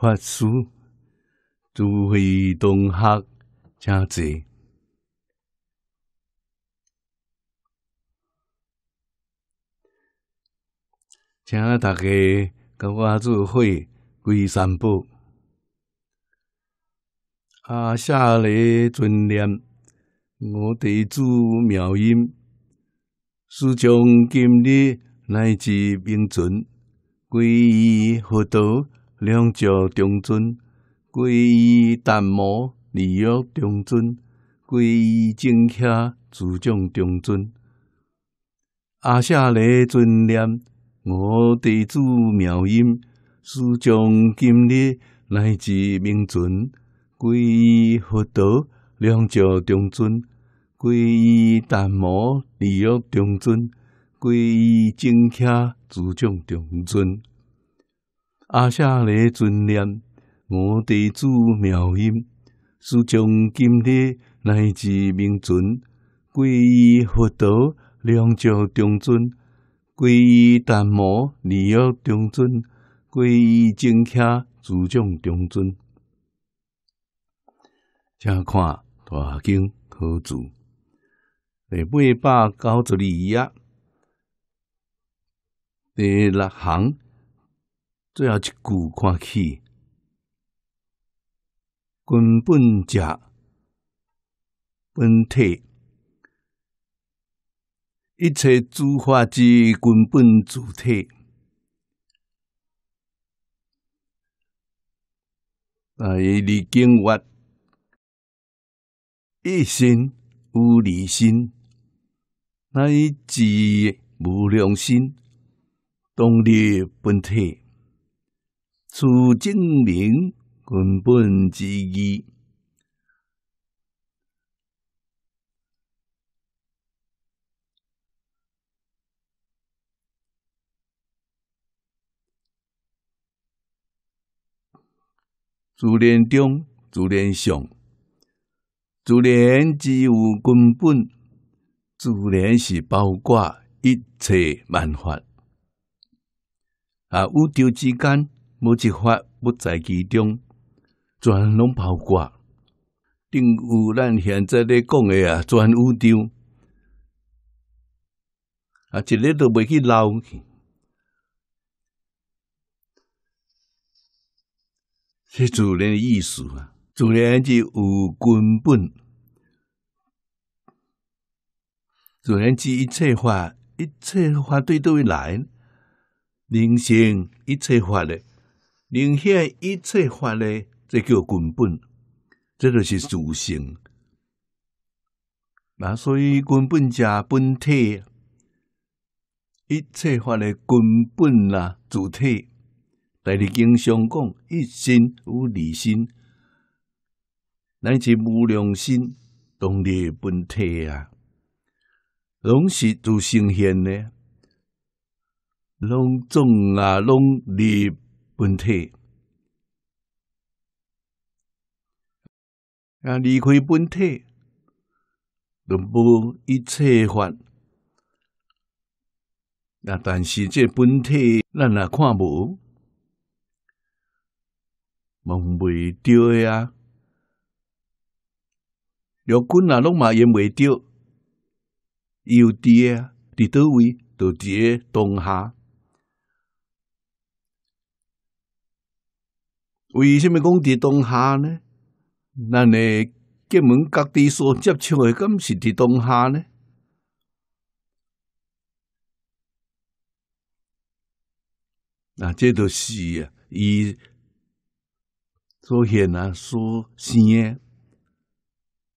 法师诸位同学家姐，请大家跟我做会归三宝。阿夏雷尊念，我地主妙音，师长今日乃至明尊皈依佛陀。两教中尊，皈依淡摩利药中尊，皈依正教自证中尊。阿舍勒尊念我地主妙音，施将今日乃至明尊，皈依佛陀，两教中尊，皈依淡摩利药中尊，皈依正教自证中尊。阿舍利尊念，我地主妙音，是从今日乃至明尊，皈依佛陀，两教中尊；皈依达摩，二药中尊；皈依正伽诸众中尊。请看大经可注，第八百九十二页第六行。最后一句看起，根本者本体，一切诸法之根本主体。啊，一离经外，一心无离心，乃至无良心，动力本体。此证明根本之义，自然中，自然上，自然之有根本，自然是包括一切万法啊！宇宙之间。无一法不在其中，全拢包括。定有咱现在咧讲诶啊，全有章，啊，一日都袂去老去。是自然诶意思啊，自然之有根本，自然之一切法，一切法对都会来，人生一切法咧。令现一切法的，这叫根本，这就是自性。那所以根本加本体，一切法的根本啦，主体。但是经常讲一心无二心，乃至无良心，同立本体啊，拢是自性现呢。拢总啊，拢离。本体啊，离开本体，全不，一切法。啊，但是这本体，咱也看不，蒙袂着的啊。六根啊，拢嘛也袂伊有底啊，伫倒位伫诶当下。为什么讲伫当下呢？咱诶结门各地所接触的，今是伫当下呢？那这都是啊，伊所现啊，所生诶，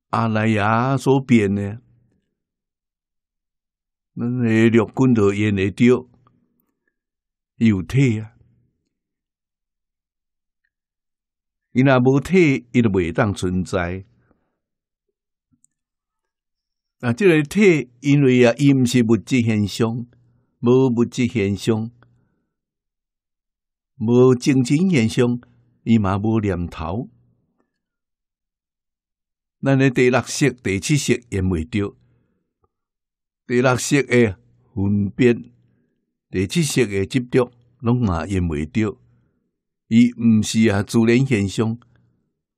阿赖耶所变呢？恁那六根都演会着，有体啊。伊若无体，伊就袂当存在。啊，这个体，因为啊，伊毋是物质现象，无物质现象，无精神现象，伊嘛无念头。咱诶第六识、第七识，因袂着。第六识诶分别，第七识诶执着，拢嘛因袂着。伊毋是啊，自然现象，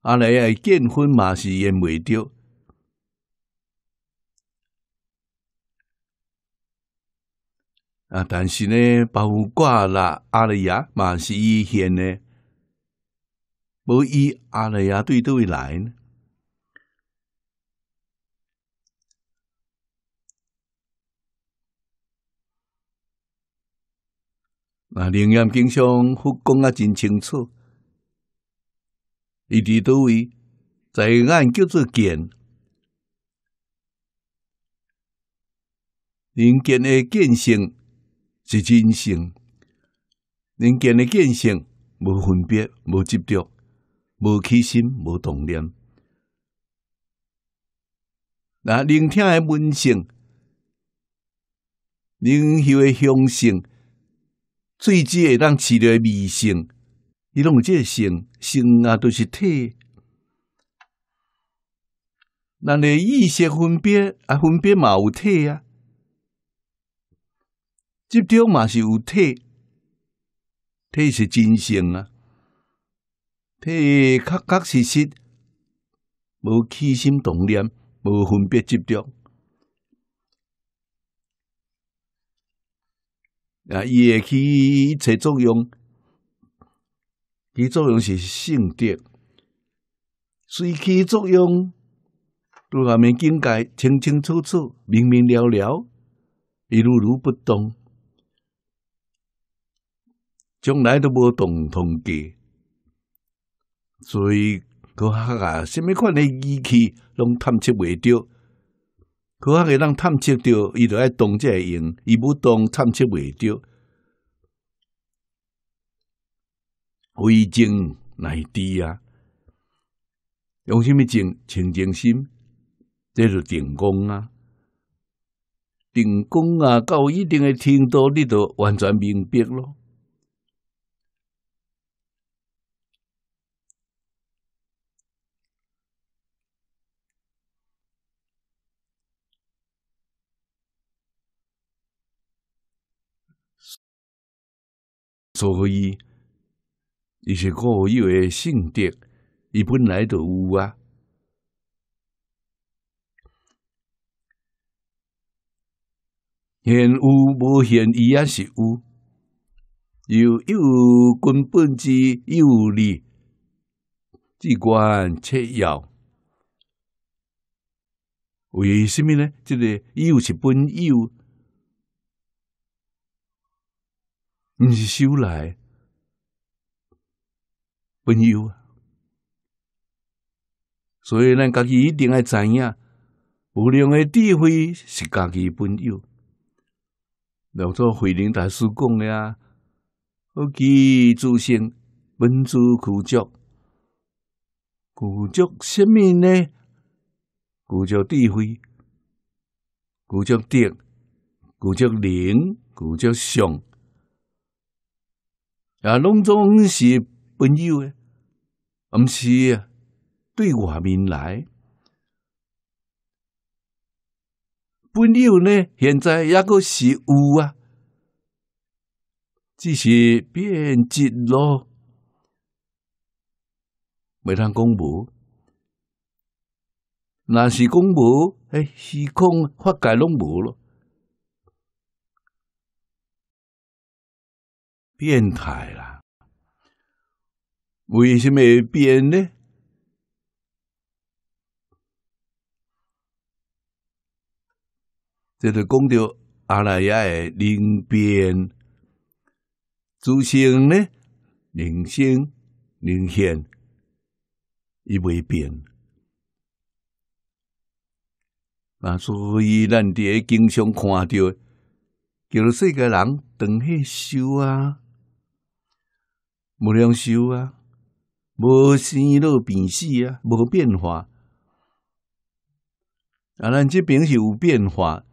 阿莱雅见婚嘛是验未着，啊，但是呢，包括啦，阿莱雅嘛是伊现呢，无伊阿莱雅对对来呢。那灵验经象，我讲啊真清楚。伊伫倒位，在眼叫做见，人间诶见性是真性，人间诶见性无分别、无执着、无起心、无动念。那聆听诶闻性，灵修诶向性。最只会当吃的味性，伊拢有即个性性啊都是体，咱诶意识分别啊分别嘛有体啊，即种嘛是有体，体是真性啊，体确确实实无起心动念，无分别执着。啊，伊会起一切作用，其作用是性德，所以起作用，对下面境界清清楚楚、明明了了，一如如不动，将来都无动通过，所以各下啊，什物款的仪器，拢探测未着。可，啊，个人探测到，伊着爱动则会用，伊不动探测未到。非证乃知啊，用虾米证清净心，这是定功啊！定功啊，到一定的程度，你着完全明白咯。所以，伊是故有诶性格，伊本来就有啊。现有无现，依然是有。有有根本之有理之关且要，为甚物呢？即个有是本有。毋是修来，朋友，所以咱家己一定要知影，无量诶智慧是家己朋友。老祖慧能大师讲诶啊，好己自性本自具足。具足什么呢？具足智慧，具足德，具足灵，具足相。啊，拢总是朋友诶，毋是对外面来，朋友呢，现在抑阁是有啊，只是变质咯，未通讲无。若是讲无，诶，虚空发界拢无咯。变态啦！为什么变呢？这就讲到阿赖耶的灵变，诸星呢，人生、灵现，伊未变。啊，所以咱伫经常看到，叫世界人长迄修啊。无量收啊，无生老病死啊，无变化。啊，咱即边是有变化，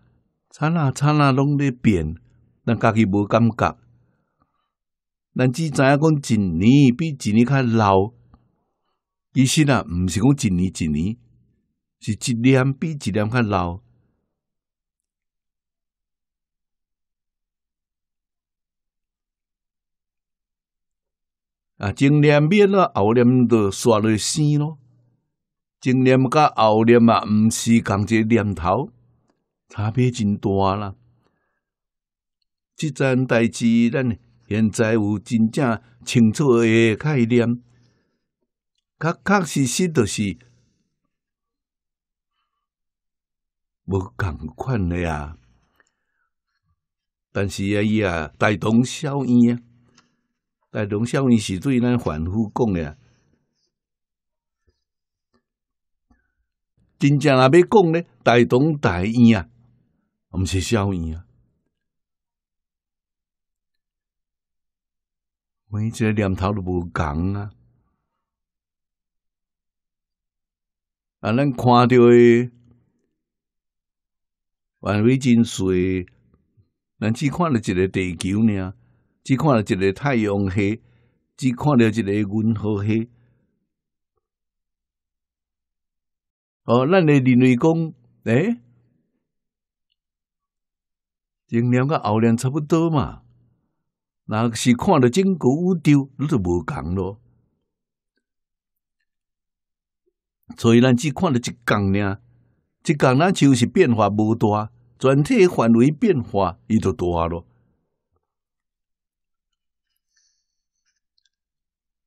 刹那刹那拢咧变，咱家己无感觉。咱只知影讲一年比一年较老，其实啊，毋是讲一年一年，是一年比一年较老。啊，前念灭了，后念就刷来生咯。前念甲后念嘛，毋是共一个念头，差别真大啦。即件代志，咱现在有真正清楚诶概念，确确实实就是无共款诶啊。但是啊，伊啊，大同小异啊。大同小异是对咱凡夫讲的，真正来要讲咧，大同大异啊，毋是小年啊，每一个念头都不同啊。啊，咱看到的万维真水，咱只看到一个地球呢。只看到一个太阳黑，只看到一个云和系。哦，咱的认为讲，诶，正量甲后量差不多嘛，若是看到整个宇宙，你就无共咯。所以咱只看到一工俩，一工咱就是变化无大，全体范围变化伊就大咯。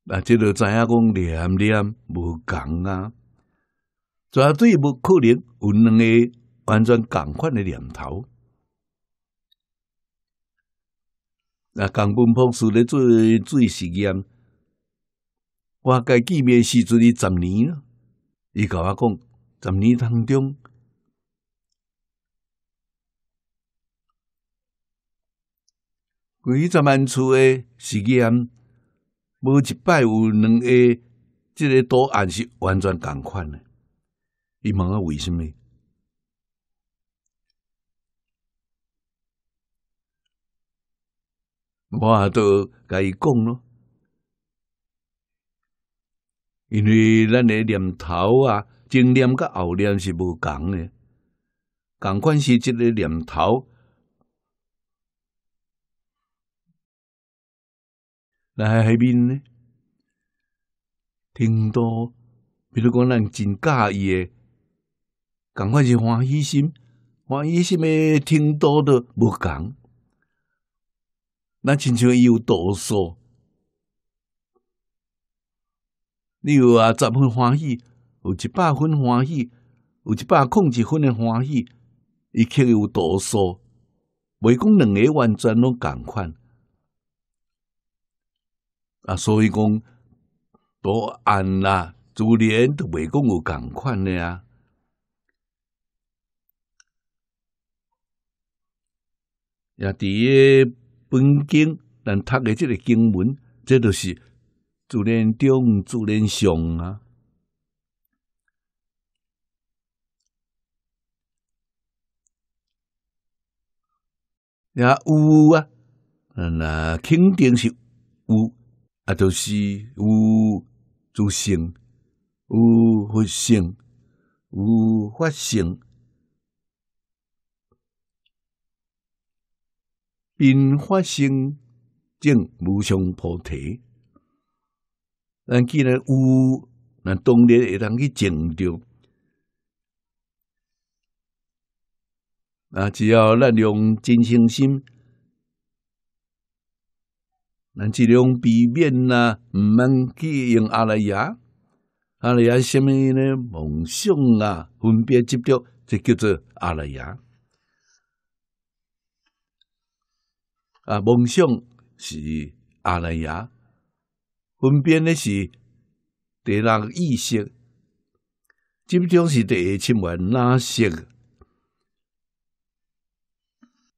啊，即著知影讲？念念无同啊，绝对无可能有两个完全同款的念头。那江本博士咧做做实验，我该见面时阵咧十年了。伊甲我讲，十年当中，几十万次的实验。无一摆有两个即个答案是完全同款的。伊问阿为什么？我都甲伊讲咯，因为咱诶念头啊，前念甲后念是无共诶，共款是即个念头。那喺边呢？听到，比如讲，咱真喜意诶，赶快是欢喜心，欢喜心诶，听到的不讲，那亲像伊有多数，你有啊，十分欢喜，有一百分欢喜，有一百空一分的欢喜，伊切有多数，未讲两个完全拢同款。啊，所以讲，保安啦，主连都袂讲有共款的啊。也伫个本经咱读的即个经文，这都是主连中、主连上啊。也有啊，那肯定是有。啊，就是无自性、无佛性、无法性，并法性证无上菩提。咱既然无，那当然会当去证着。啊，只要咱用真心心。咱尽量避免啦，毋通去用阿赖耶。阿赖耶什么呢？梦想啊，分别执着，就叫做阿赖耶。啊，梦想是阿赖耶，分别呢是第六意识，执着是第二层面那些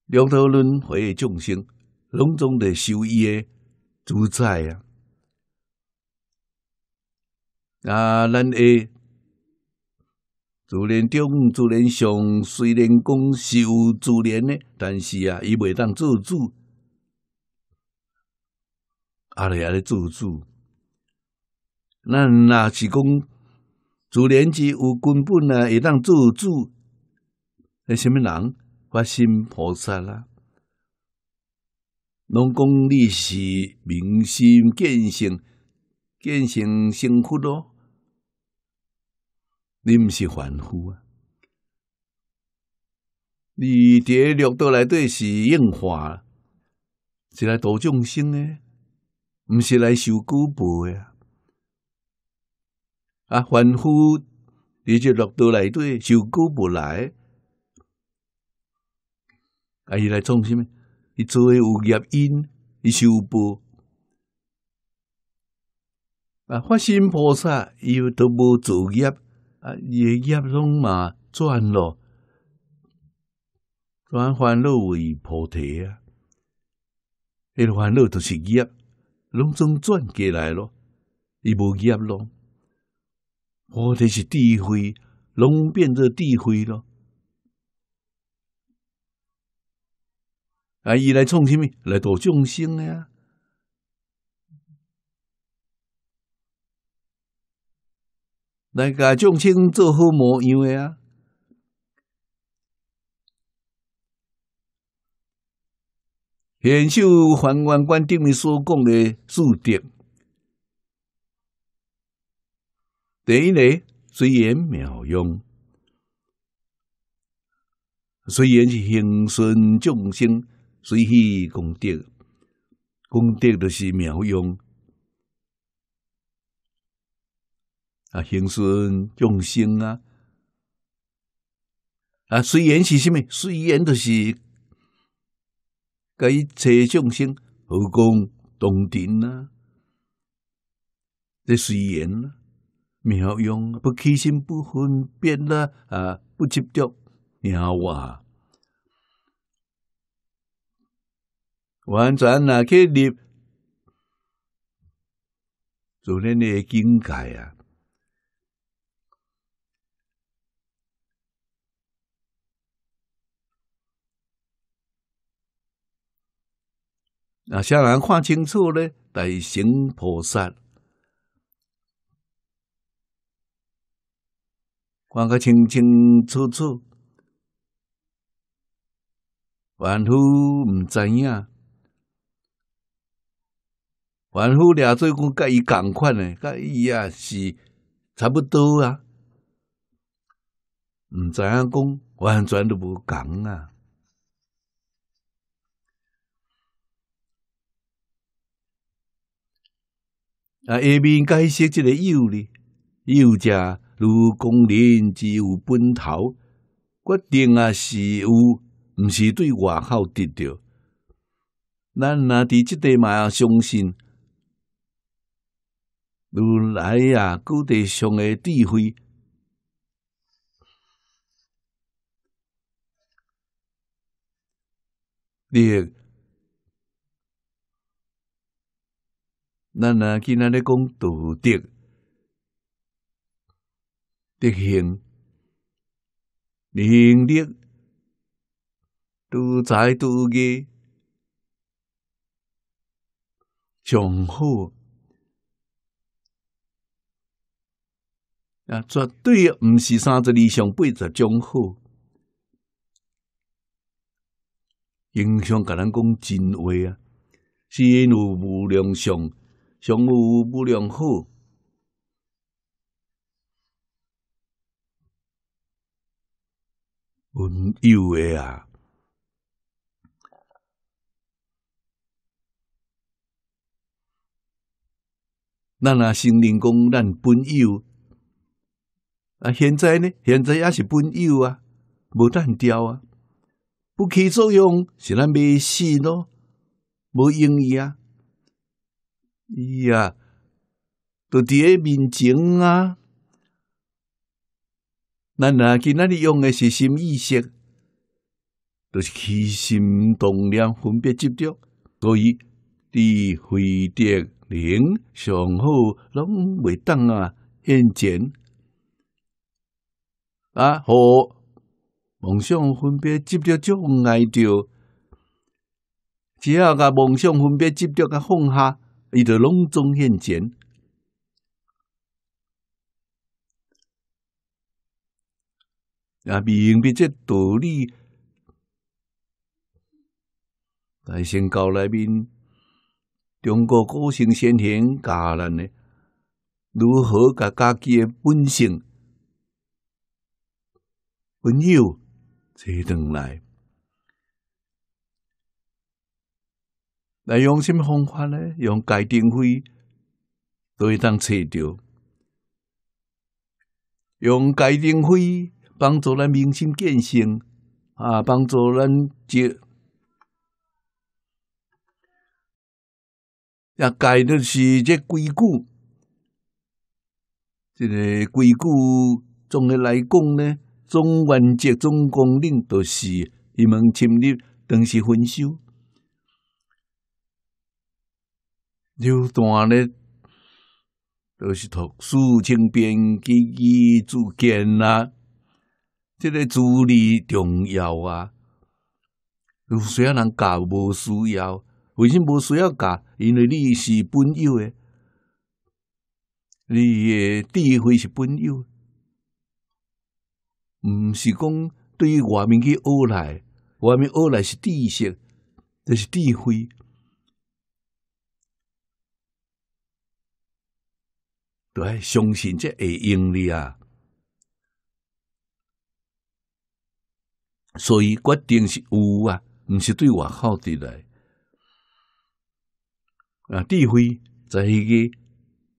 六道轮回的众生，拢中的修业。主宰啊。啊，咱诶，自然中、自然上，虽然讲是有自然诶，但是啊，伊袂当做主。阿咧啊，咧做主。咱若是讲自然之有根本啊，会当做主。诶，什么人？发心菩萨啦。拢讲你是明心见性，见性成佛咯？你毋是凡夫啊！你第六道内底是应化，是来度众生诶，毋是来受果报呀？啊，凡夫，你这六道内底受果不来，啊，伊来创什么？伊做有业因，伊修报。啊，发心菩萨伊都无作业，啊，业业拢嘛转咯，转烦恼为菩提啊！一烦恼就是业，拢总转过来咯，伊无业咯。菩提是智慧，拢变做智慧咯。啊！伊来创啥物？来度众生诶。啊，来甲众生做好模样啊！现受梵愿观顶面所讲的四点：第一类，随缘妙用；虽然是行顺众生。随喜功德，功德就是妙用啊！行顺众生啊！啊，随缘是什么？随缘就是给一切众生何功同顶啊？这随缘啊，妙用不起心不分别啊啊！不执着妙啊！完全若去入做恁的境界啊！若啥人看清楚嘞，大行菩萨，看个清清楚楚，凡夫毋知影。元夫俩做工，甲伊共款诶，甲伊也是差不多啊，毋知影讲完全都无共啊。啊，下面解释即个“幼”呢，“幼家如工人只有奔头”，决定啊是有，毋是对外口得着。咱若伫即块嘛，相信。如来呀，古地上的智慧，你，咱那今那里讲道德，德行，能力，多才多艺，上好。啊，绝对啊，是三十二上八十种好。英雄甲咱讲真话啊，是因有无良上，上有无良好，阮友诶啊。咱若心灵讲咱朋友。啊！现在呢？现在也是本友啊，无单调啊，不起作用，是咱没死咯，无用意啊！伊啊，都伫诶面前啊，咱啊，今仔日用诶是新意识，都是起心动念分别执着，所以伫非得连上好拢袂当啊，现前。啊！好，梦想分别执着只封爱着。只要甲梦想分别执着甲放下，伊就拢中现前啊！明白这道理，在信教内面，中国古圣先贤教咱呢，如何甲家己诶本性？朋友坐上来，来用什么方法呢？用改定慧都会当找到。用改定慧帮助咱明心见性啊，帮助咱接。要改的是这规矩。这个规矩总的来讲呢？总原则、总纲领都是一门侵入，当时分手。有段呢，都是托素清编去依助建啦，这个助力重要啊。有谁人教无需要？为什么无需要教？因为你是本友诶，你诶智慧是本有。毋是讲对于外面去学来，外面学来是知识，这是智慧，著爱相信才会用咧啊。所以决定是有啊，毋是对外口的来啊。智慧在那个，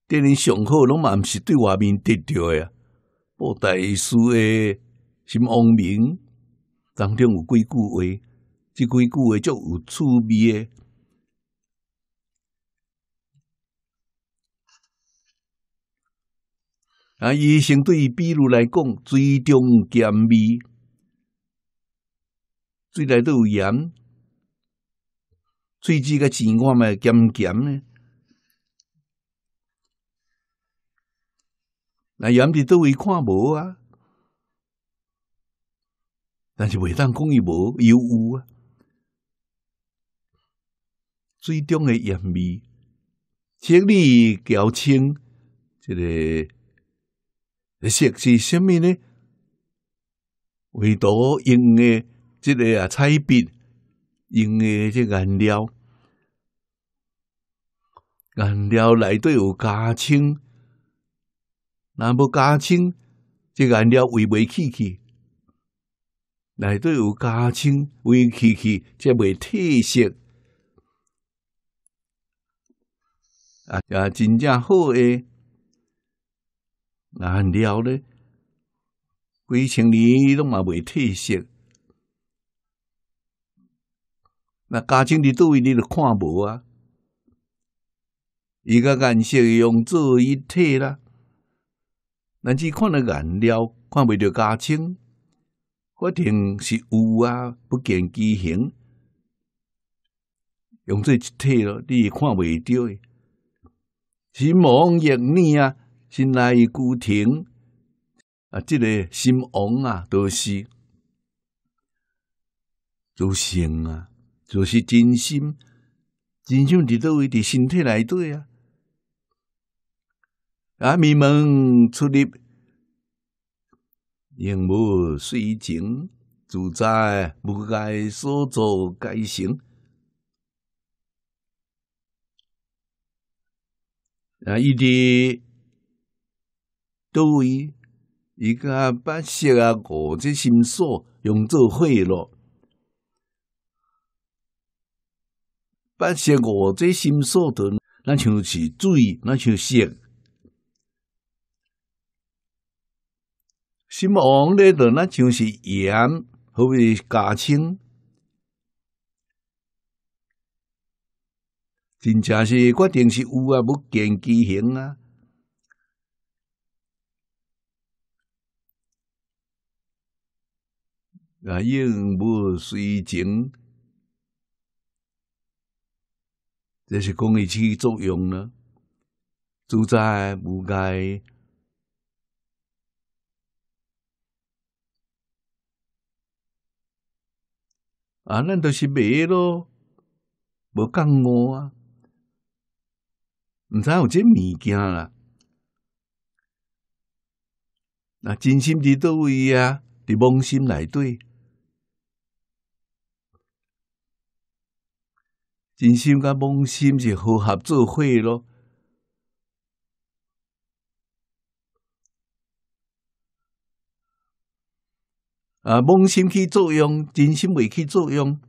对恁上课拢嘛毋是对外面得着啊。不带书诶。心王明当中有几句话，即几句话足有趣味诶。啊，医生对于比如来讲，水中咸味，水内都有盐，水煮个钱我嘛咸咸呢？那盐伫都位看无啊？但是袂当讲伊无有污啊，水中的盐味、色力、交清，这个色是虾米呢？唯独用的即个啊彩笔，用的即颜料，颜料内底有加清，若无加清，即颜料会袂起去。内底有加青、微气气，则袂褪色啊！真正好诶，那料咧，几千年拢嘛袂褪色。那加青伫对，你都看无啊？伊甲颜色用做一体啦，咱只看着颜料，看袂着加青。法庭是有啊，不见其形，用这一体咯，你也看未着诶。心王业力啊，心内一孤亭啊，这个心王啊，都是，就心啊，就是真心，真心伫到位，伫身体内底啊，啊，迷蒙出入。因无水情自在，不该所作该行。啊，伊滴都位，伊个白色啊，五只心所用作贿赂。八色五只心所，同咱像是罪，咱像色。心王咧就若像是盐好比伊加清真正是决定是有啊无见持型啊若因无虽静即是讲伊起作用啊主宰无该啊，咱著是未咯，无共我啊，毋知有这物件啦。那真心伫倒位啊？伫梦心内底，真心甲梦心是合合作伙咯。啊，妄心起作用，真心未起作用。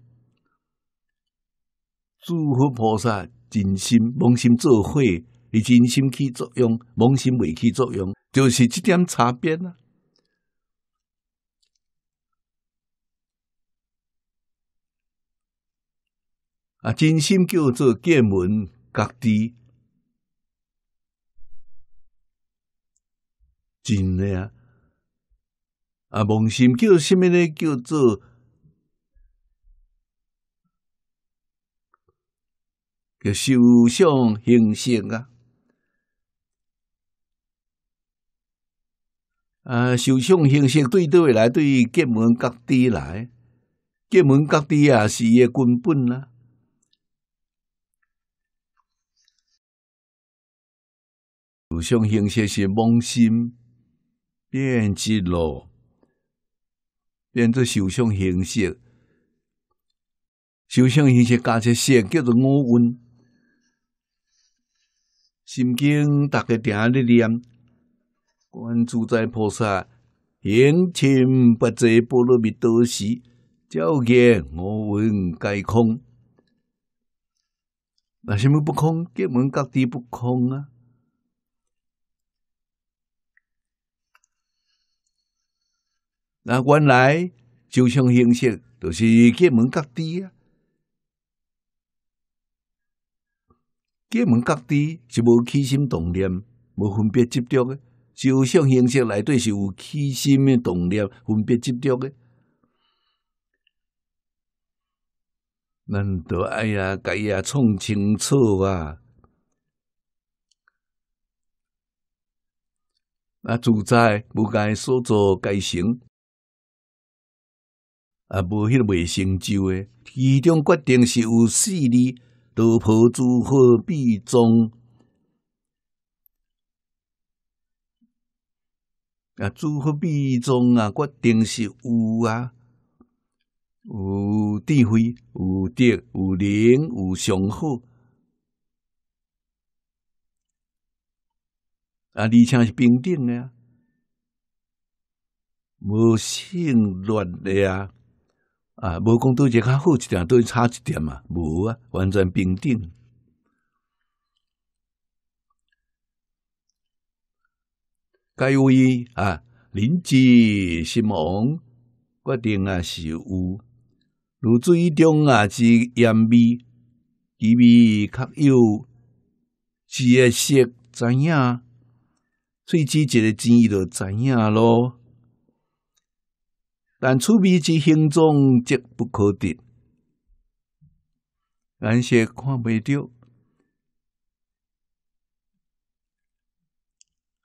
诸佛菩萨真心、妄心作会，以真心起作用，妄心未起作用，就是这点差别啊！啊，真心叫做见闻觉知，真啊。啊，梦心叫什么呢？叫做叫修相行性啊！啊，修相行性对对来，对结门格地来，结门格地也是个根本啊。修相行性是梦心变质咯。变做受相形式，受相形式加一些叫做我闻，心经大家常日念，观自在菩萨，行亲不若波罗蜜多时，照见五蕴皆空，那什么不空？根本各地不空啊！那原来抽象形式就是各门各地啊，各门各地是无起心动念，无分别执着的。抽象形式内底是有起心的动念，分别执着嘅。咱爱哎呀，伊啊，创清楚啊！啊，自在不该所做该行。啊，无迄个未成就诶，其中决定是有四力多辅诸货必中啊，诸助必币中啊，决定是有啊，有智慧、有德、有灵、有上好啊，而且是平等诶，啊，无性乱诶啊。啊，无讲对一较好一点，对差一点嘛，无啊，完全平等。甲伊位啊，灵智神王决定啊是有，如水中啊之艳美，其味较有其色色知影，最之一个真意著知影咯。但触鼻之形状则不可得，颜色看未着。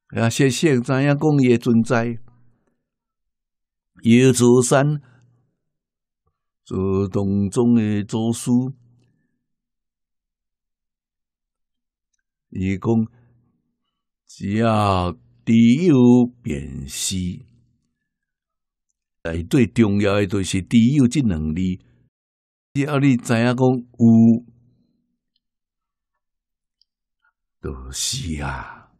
啊，说说怎样讲也存在。由主山主洞中的主书，伊讲只要地有变息。最重要的就是只有这两字。只要你知影讲有，著是啊。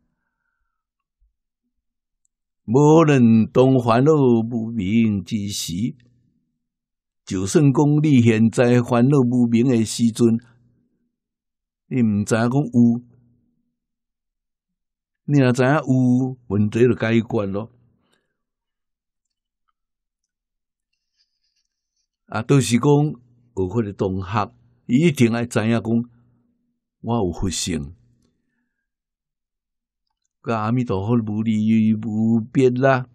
无论当烦恼无明之时，就算讲你现在烦恼无明的时阵，你毋知影讲有，你若知影有，问题就解决咯。啊，都是讲有迄个同学，伊一定爱知影讲，我有佛性，甲阿弥陀佛无量无别啦。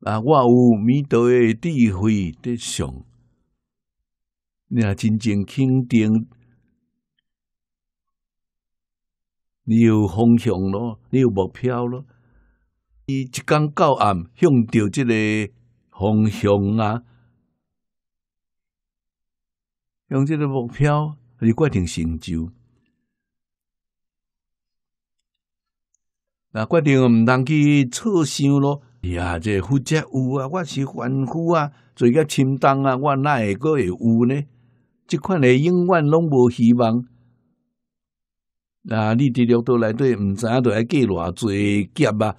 啊，我有弥陀的智慧的相，你啊真正肯定，你有方向咯，你有目标咯。伊一工到暗，向着即个。方向啊，用即个目标来决定成就。那决定毋通去错想咯。呀，这负责有啊，我是还夫啊，做个清东啊，我哪会个会有呢？即款的永远拢无希望。啊，你伫六都内底毋知影都系过偌济劫啊？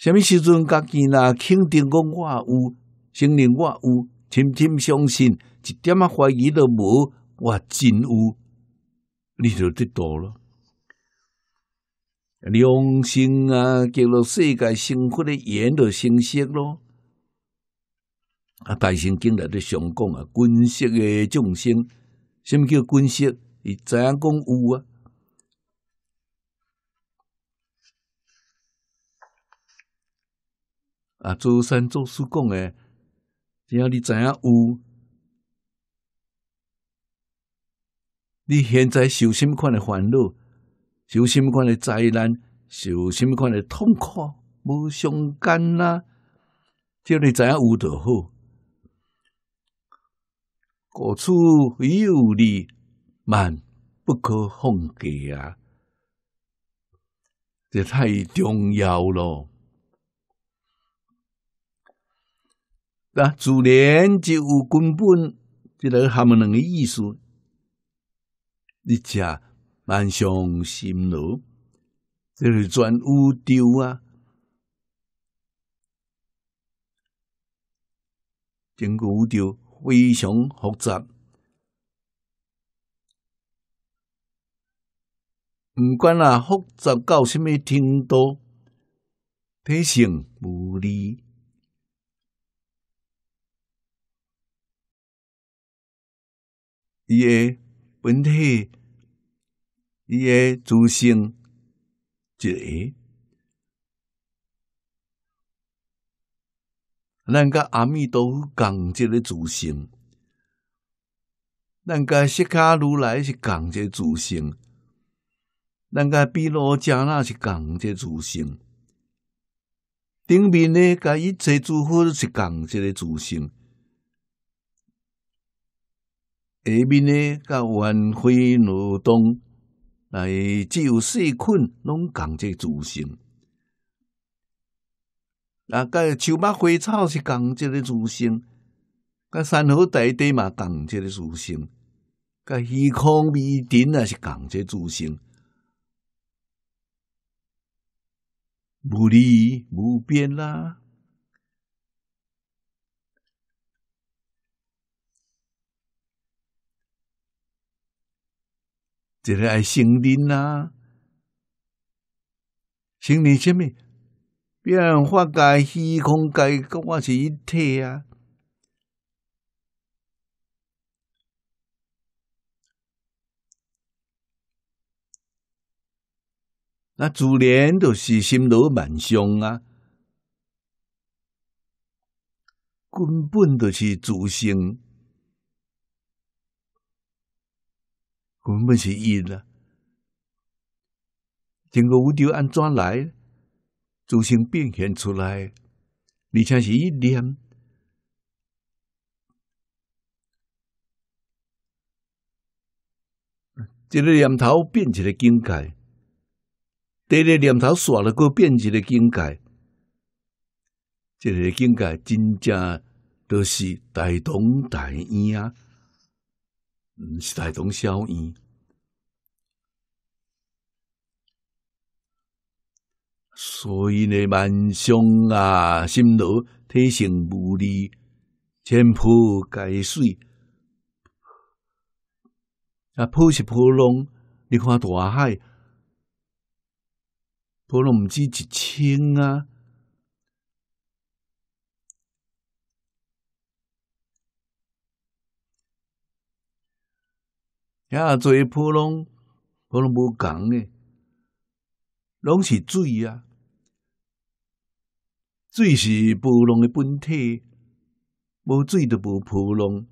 什米时阵，家己若肯定讲我有，承认我有，深深相信，一点啊怀疑都无，我真有，你就得到了良心啊，叫做世界生活的言而成熟咯。啊，大神经日都想讲啊，军色的众生，什米叫军色？伊知影讲有啊？啊！做先做师讲诶，只要你知影有，你现在受什么款诶烦恼，受什么款诶灾难，受什么款诶痛苦，无相干啦。只要你知影有就好。果次有你，万不可放弃啊！这太重要了。那自然就有根本，即个他们两个意思，你食蛮上心啰，即是全宇宙啊，整个宇宙非常复杂，毋管啊复杂到什么程度，体性无利。伊诶本体，伊诶自性，一个。咱甲阿弥陀佛共一个自性，咱甲释迦如来是共一个自性，咱甲比罗迦那是共一个自性，顶面呢，甲一切诸佛是共一个自性。下面呢，甲万花罗动来，只有细菌拢共一个自信。啊，甲树木花草是共一个自信，甲山河大地嘛共一个自信，甲虚空微尘也是共一个自信，无离无边啦。一个爱承认啊，承认什么？变化界虚空界跟我是一体啊！那自然就是心如万象啊，根本就是自性。根本是因啊！整个宇宙安怎来？自行变现出来，而且是一念。一个念头变一个境界，第二个念头煞了个变一个境界，这个境界真正都是大同大异啊！毋是大同小异，所以呢，万象啊，心劳，体形无力，千扑盖水，啊，扑是扑浪，你看大海，扑浪唔止一千啊。遐做波浪，可能无共诶，拢是水啊。水是波浪诶本体，无水就无波浪。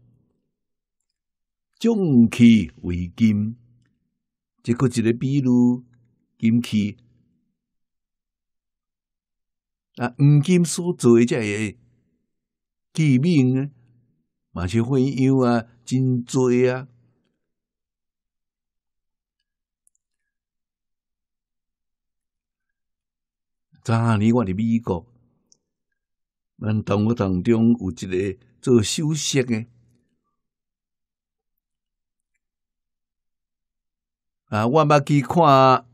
将气为金，即个一个比如金气啊，黄金所做诶，这个器皿啊，嘛是花样啊，真多啊。三年，我在美国，阮同学当中有一个做首饰的，啊，我捌去看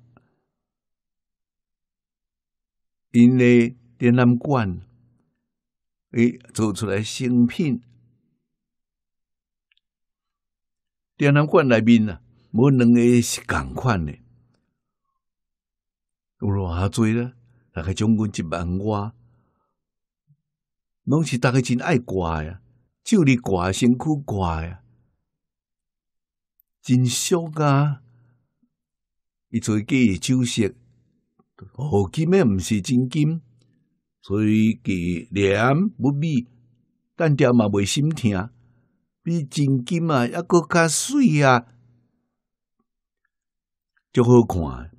因的展览馆，诶，做出来新品，展览馆内面呐，无两个是共款的，有偌侪了。大概将军一万瓦，拢是大概真爱挂呀，就你挂身躯挂呀，真俗啊！一撮诶首饰，黄金诶，毋是真金，所以计念不美，但调嘛未心疼，比真金啊，抑佫较水啊，足好看。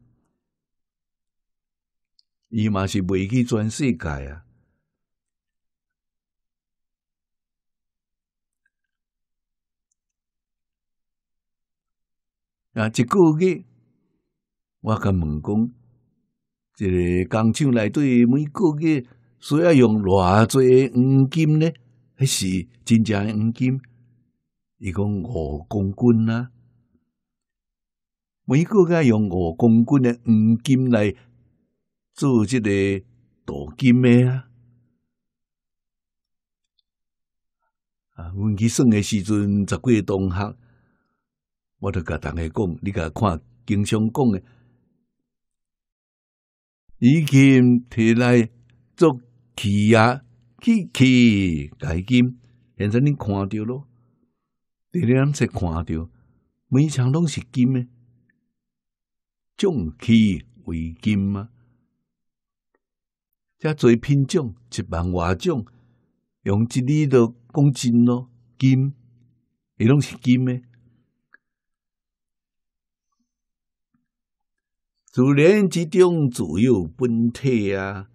伊嘛是未去全世界啊！啊，一个月，我甲问讲，一个工厂内底每个月需要用偌侪黄金呢？迄是真正黄金？伊讲五公斤啦。每个月用五公斤的黄金来。做即个镀金诶啊！啊，去算诶时阵十几个同学，我都甲同学讲，你甲看，经常讲诶，以前摕来做企业去气改金，现在你看着咯。第二日才看着，每场拢是金诶，重器为金吗？遮侪品种，一万外种，用一日都公斤咯，金，伊拢是金诶。自然之中自有本体啊，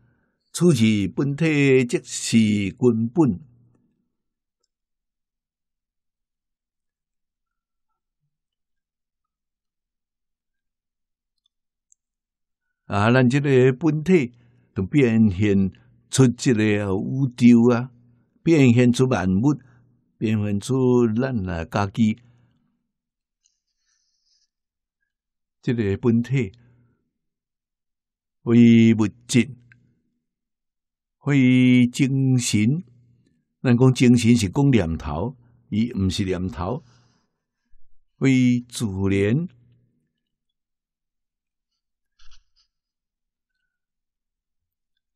此是本体即是根本。啊，咱即个本体。变现出即个宇宙啊！变现出万物，变现出咱啊，家己，这个本体，为物质，为精神。咱讲精神是讲念头，伊毋是念头，为自然。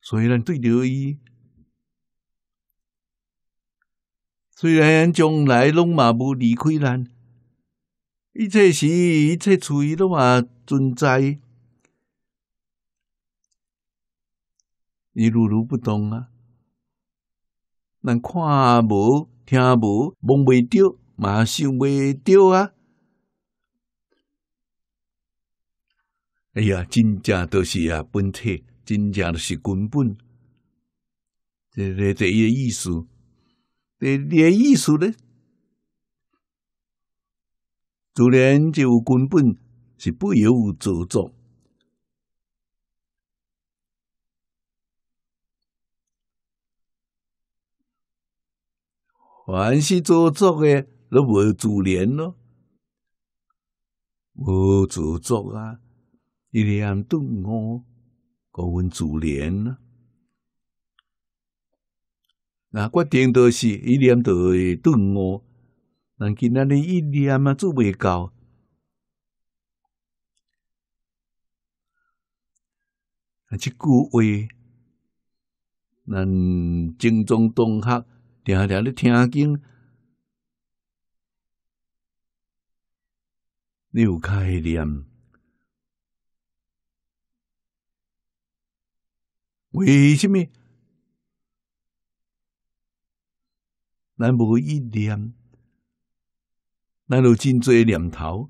虽然对著伊，虽然将来拢嘛无离开咱，一切事一切处于拢嘛存在，你如如不懂啊，咱看无听无，望未着，嘛想未着啊。哎呀，真正都是啊，本体。真正的是根本，这是第一意思。第二意思呢？自然就有根本是不由自主。凡是做作的，都无自然咯，无自作啊！一两顿悟，高温自怜啊若决定着是伊念着会顿悟，但今仔日伊念啊做未到啊即句话咱正宗同学定定咧听紧你有较会念为什么？咱无一念，咱有真多念头，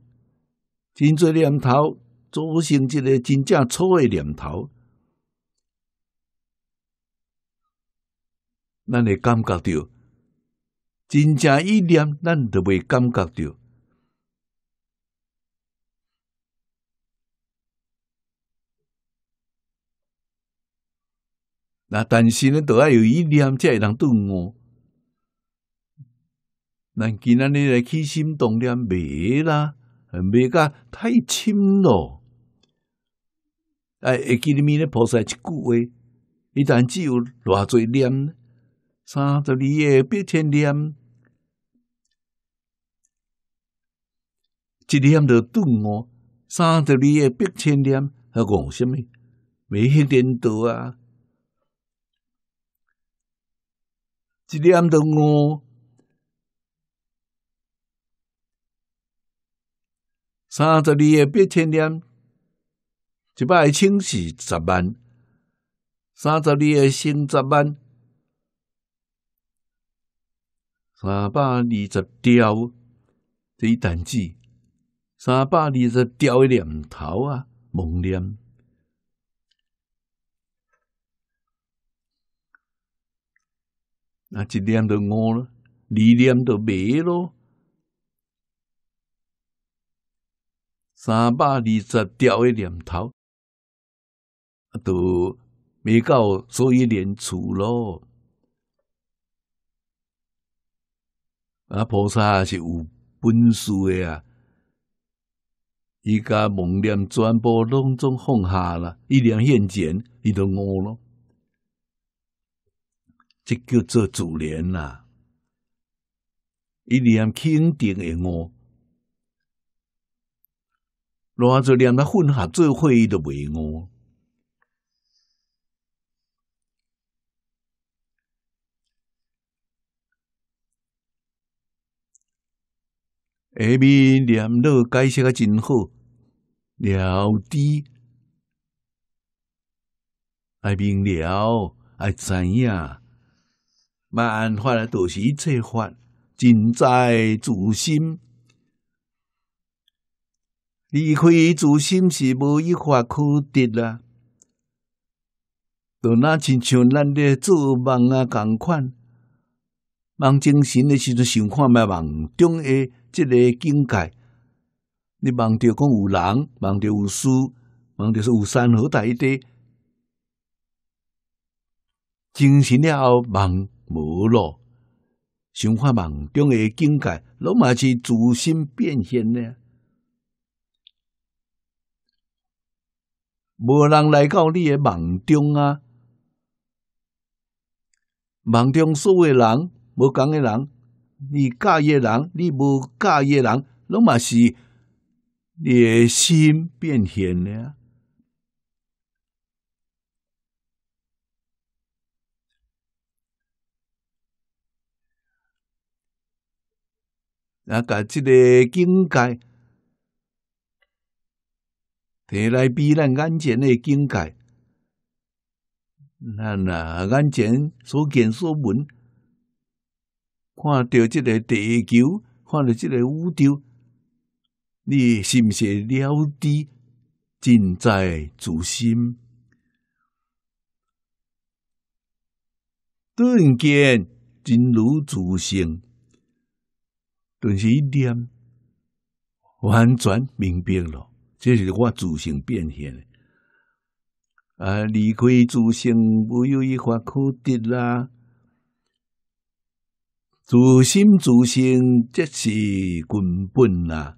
真多念头组成一个真正错的念头，咱会感觉到，真正一念，咱就未感觉到。那但是呢，都要有一念才会让顿悟。咱今仔日来起心动念，没啦，没个太深咯。哎，记得面咧菩萨一句话：一旦只有偌侪念，三十二个八千念，一念就顿悟；三十二个八千念还讲什么？没迄点多啊！一念的五，三十二个八千念，一百一千是十万，三十二个新十万，三百二十条这一弹指，三百二十条念头啊，妄念。那一念都悟了，二念都没咯，三百二十掉的念头都没到，所以念处咯。啊，菩萨是有本事的啊，伊家妄念全部拢总放下啦，一念现前，伊就悟了。即叫做自怜啦，伊念肯定会悟，偌做念个混合做伊都袂悟。下面念乐解释啊，真好，了知，爱明了，爱知影。万法都是一切法，尽在自心。离开自心是无一法可得啦。就那亲像咱咧做梦啊共款，梦精神诶时阵，想看卖梦中的即个境界，你梦到讲有人，梦到有树，梦到是有山好大一堆，精神了后梦。无咯，想看梦中的境界，拢嘛是自身变现呢。无人来到你的梦中啊，梦中所有的人，无讲的人，你嫁意诶人，你无嫁意诶人，拢嘛是你心变现呢。啊，甲即个境界提来比咱眼前诶境界，咱若眼前所见所闻，看到即个地球，看到即个宇宙，你是毋是了知尽在自心？顿见真如自性。顿时一点，完全明白了。这是我自性变现的啊！离开自性，不有一法可得啦。自心自性即是根本啦。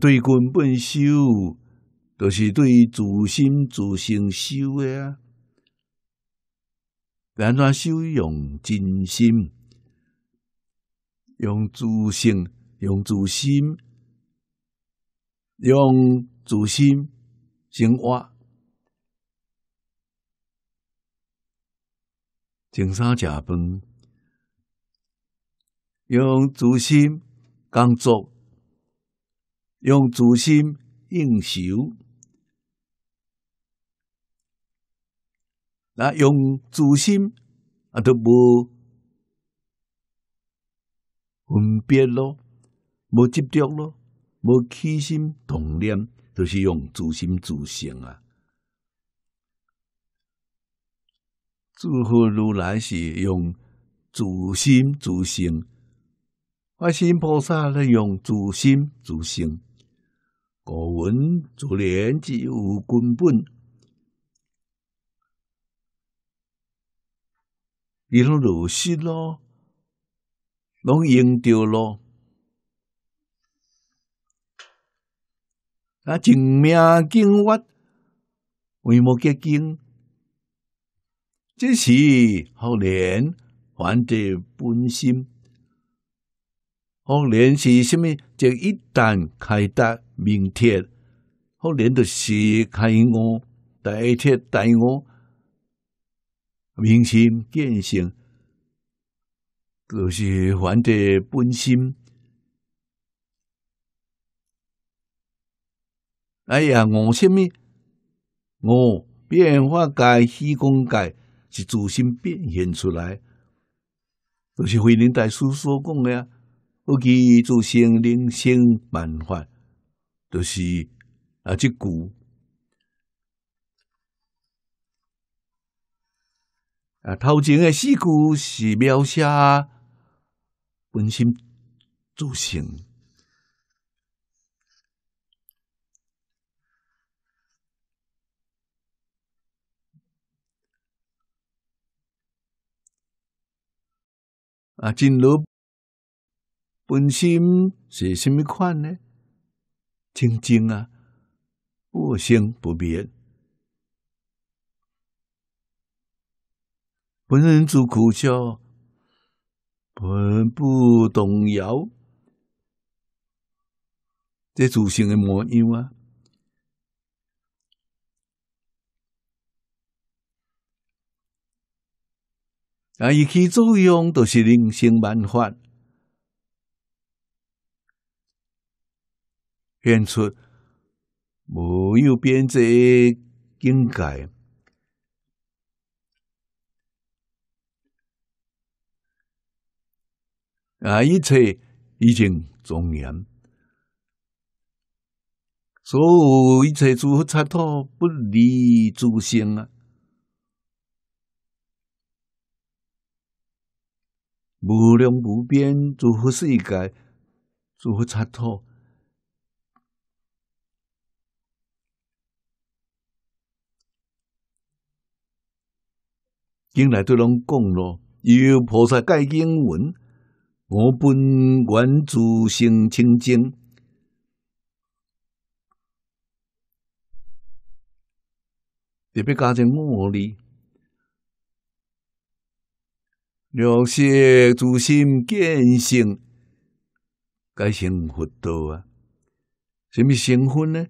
对根本修，就是对自心自性修的啊。安怎修养真心，用自心，用自心，用自心生活，净沙食饭，用自心工作，用自心应酬。那用自心啊，都无分别咯，无执着咯，无起心动念，都是用自心自性啊。诸佛如来是用自心自性，化身菩萨咧用自心自性，古文自然之无根本。你拢流失咯，拢用掉咯。啊，真命经我为无结经？这是学莲还者本心。学莲是虾米？就一旦开达明天，学莲就是开我带铁带我。明心见性，都是凡的本心。哎呀，五什么？五变化界、虚空界，是自心变现出来。都是慧能大师所讲的呀。不计诸生灵性满法，都是啊，即句啊，头前诶四句是描写本心自性。啊，进入本心是什米款呢？清净啊，无生不变。本人做苦笑，本不动摇，这祖先的模样啊！啊，一起作用都是人生万法，现出没有边际境界。啊！一切已经庄严，所有一切诸佛刹土不离诸性啊！无量无边诸佛世界，诸佛刹土，经来对拢讲咯，由菩萨盖经文。我本元自性清净，特别加进五字，了色自心见性，该幸福多啊！什么幸福呢？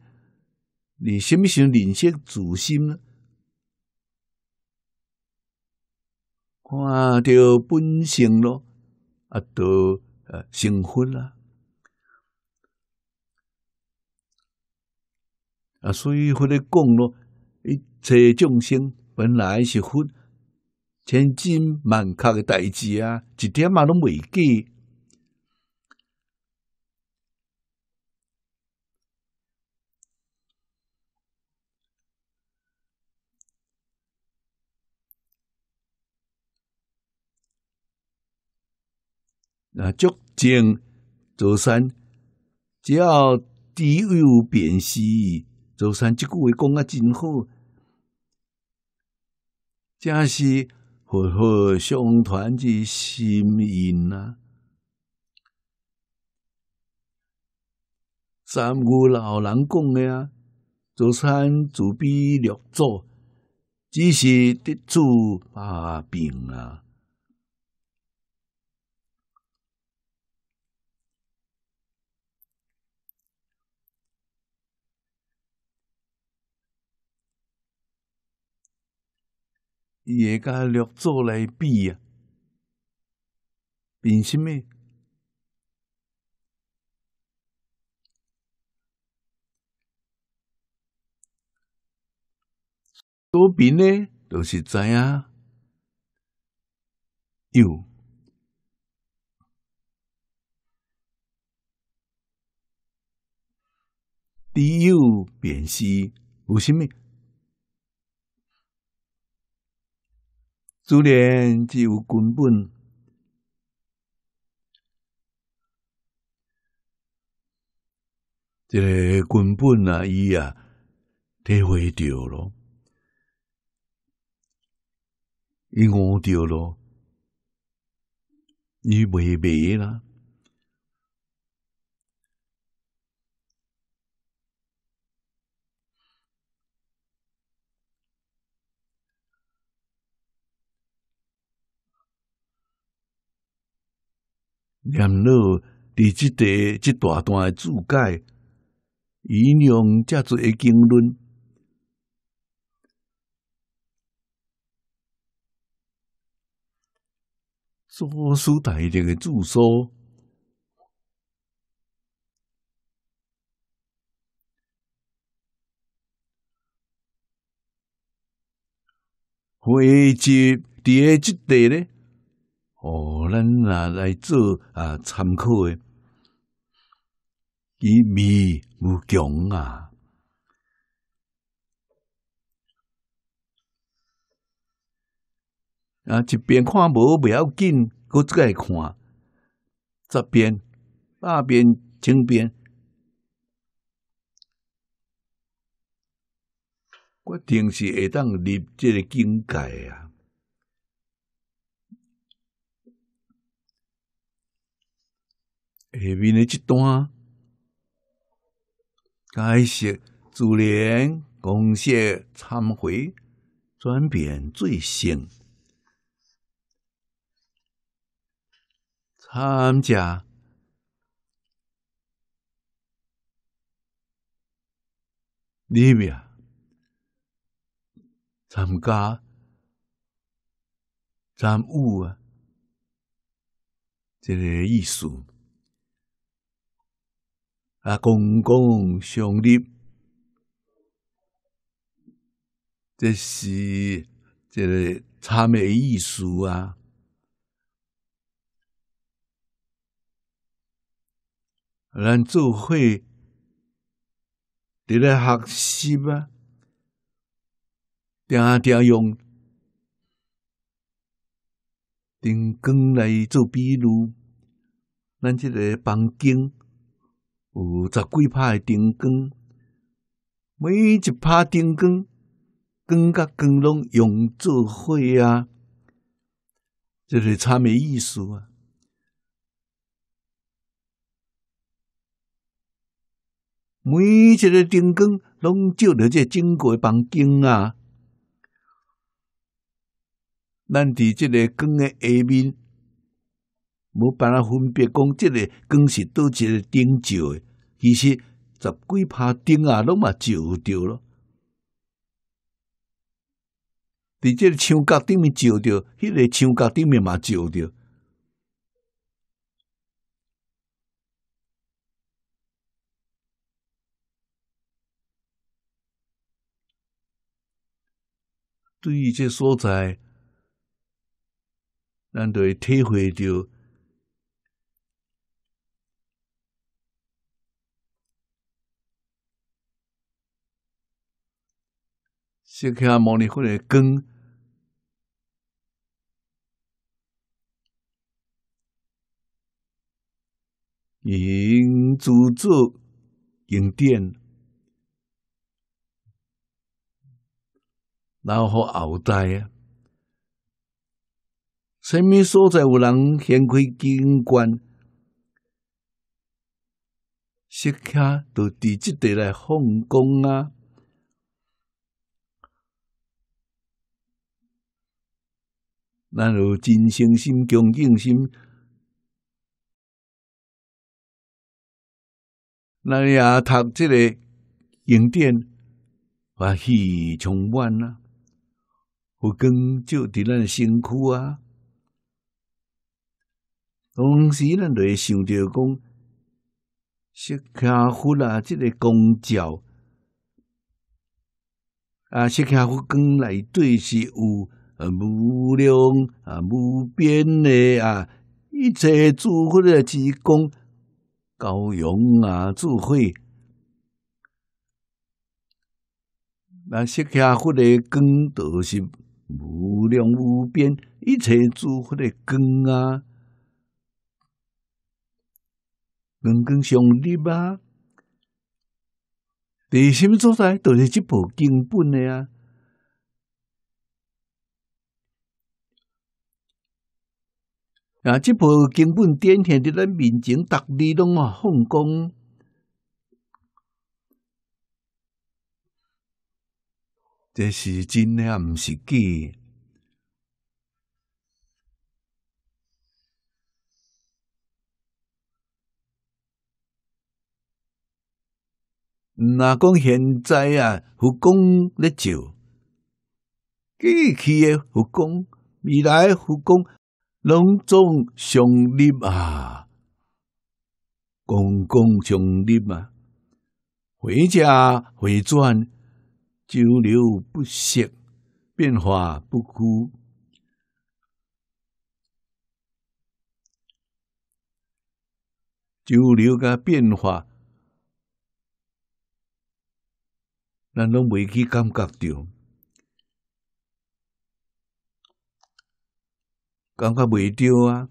你什么时候认识自心呢？看到本性咯。啊，都呃，成佛啦！啊，所以或者讲咯，一切众生本来是佛千金万确的代志啊，一点嘛拢未记。啊，足敬祖先，只要滴有贬息，祖先即句话讲啊真好，正是佛佛相团之心印啊。三古老人讲的啊，祖先自比六祖，只是得助八病啊。伊会甲六祖来比啊？比什么？多比呢？就是怎样？有？有便是有，什么？自然只有根本，这个根本啊，伊啊体会到了，伊悟到了，伊未白啦。念老伫即地即段段诶注解，以用加做诶经论，作书大顶诶住所，会集伫诶即地咧。哦，咱啊来做啊参考诶，其味无穷啊！啊，一边看无不要紧，搁再看十遍、百遍、千遍，我定是会当立即个境界啊。下面的这段，解释主莲公谢忏悔转变罪性，参加里面参加参悟啊，这个意思。啊，公共兄弟，这是这个插眉艺术啊！咱做会在学习啊，定定用，用光来做比如，咱这个房间。有十几拍灯光，每一拍灯光，光甲光拢用做火啊，就是差没意思啊。每一个灯光拢照着这整个房间啊，咱伫这个光的下面。无办法分别讲，即个光是叨一个顶照诶。其实十几拍灯啊，拢嘛照着咯。伫即个墙角顶面照着，迄个墙角顶面嘛照着。对于这所在，咱会体会着。石刻毛尼窟的根，因资助、引殿，然后后代啊，什么所在有人掀开金棺，石刻都伫即代来放光啊？咱有真诚心、恭敬心，咱也读即个经典，欢喜充满啊！佛光照伫咱身躯啊。同时，咱就会想着讲，新加坡啦，这个公交啊，释迦佛跟内底是有。啊，无量啊，无边的啊，一切诸佛的之功教养啊，智慧，那释迦佛的功德是无量无边，一切诸佛的功啊，能跟上你吗？地心所在，就是这部经本的啊。啊！这部根本典型伫咱面前，达里拢啊，奉公，这是真的啊，唔是假。那讲现在啊，佛公咧就过去的佛公，未来佛公。拢总相立啊，公共相立啊，回家回转，交流不息，变化不固，交流甲变化，咱拢未去感觉着。感觉袂丢啊！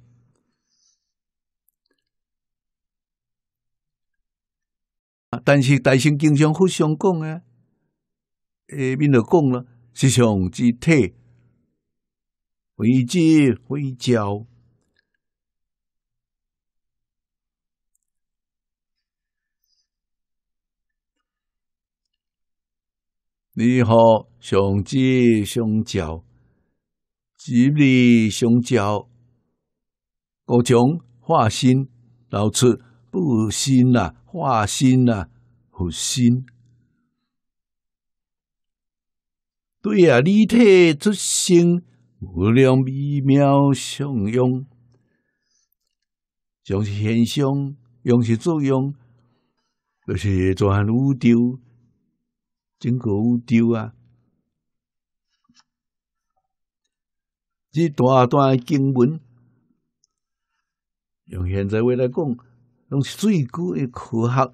但是大圣经常互相讲啊，下面头讲了，是上之体，会知会教。你好，上知上教。极力相交，国强化新，老出不新啊，化新啊，佛新。对啊，立体出生，无量美妙相拥，像是现象，用是作用，就是转宇宙，整个宇宙啊！这大段经文，用现在话来讲，拢是最高一科学，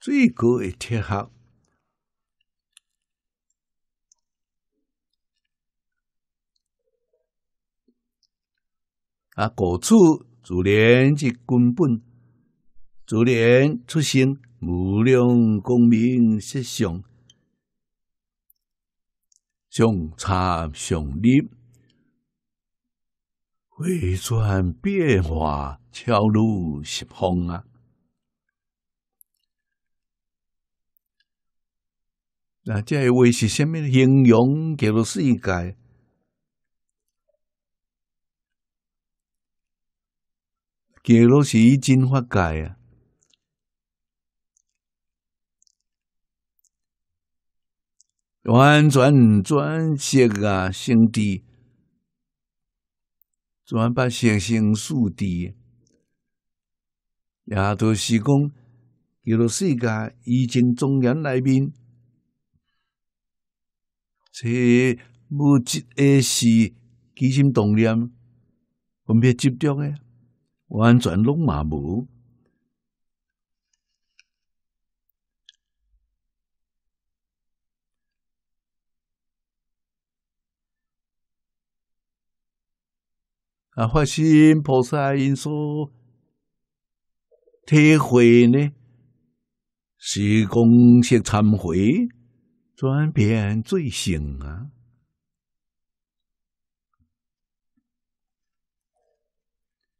最高一哲学。啊，果处自然即根本，自然出生无量光明实相，相差相立。回转变化，巧如十风啊！那这一位是什么形容？吉罗世界，吉罗是真发界啊！完全转色啊，兄弟！全部实行速递，也都是讲，做世界疫情中央内面，所以不只的是起心动念，分别执着的，完全拢嘛无。啊！发心菩萨因所体会呢，是供些忏悔，转变罪行啊！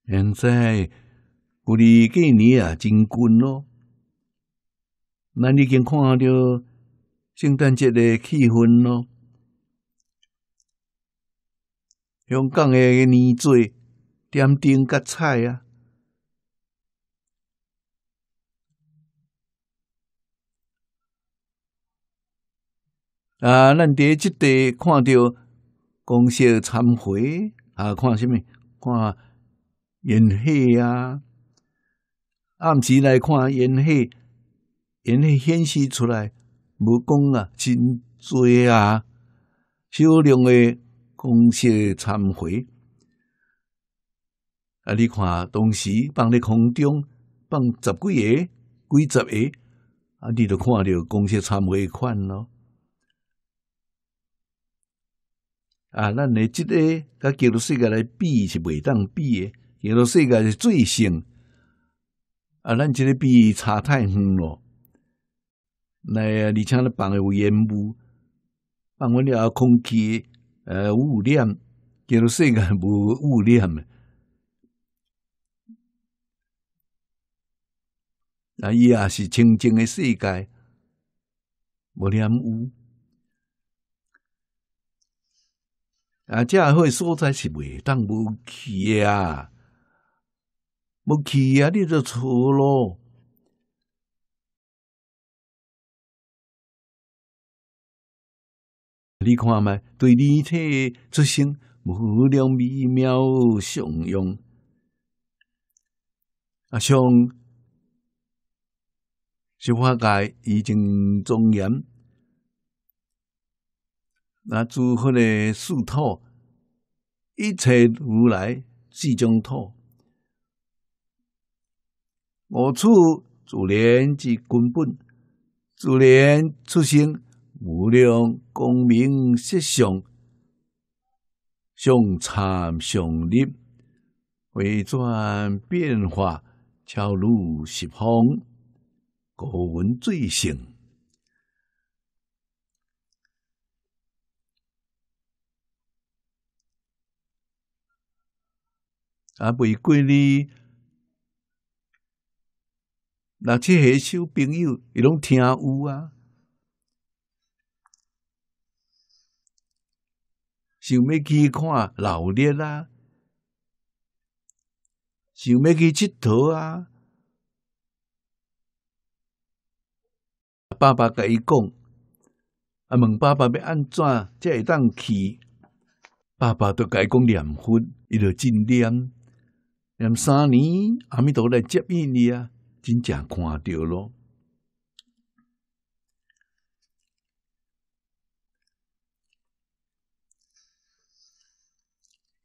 现在屋里过年啊，真近咯！咱已经看到圣诞节的气氛咯！香港诶年岁点灯甲菜啊！啊，咱伫即地看着公社参会啊，看虾米？看烟火啊，暗时来看烟火，烟火显示出来，无讲啊，真多啊，少量诶。公蟹参会，啊！你看，当时放咧空中，放十几个、几十个，啊，你都看到公蟹参会款咯。啊，咱诶即个甲叫做世界来比是袂当比诶，叫做世界是最胜，啊，咱即个比差太远咯。来，啊！而且咧放有烟雾，放温了空气。呃，污染，叫做世界无污染，啊，伊也是清净的世界，无染污。啊，这下所在是袂当无去啊，无去啊，你就错咯。你看麦，对立体出生无量美妙相用。阿香，十法界已经庄严，那诸佛的殊托，一切如来即将托，我处主莲之根本，主莲出生。无量光明色相，相常相立，回转变化，悄入十方，古云最胜。啊，未过日，那些岁小朋友，伊拢听有啊。想要去看老热啊，想要去佚佗啊。爸爸甲伊讲，啊问爸爸欲安怎则会当去？爸爸都甲伊讲念佛，伊就尽量念三年，阿弥陀来接应你啊，真正看到咯。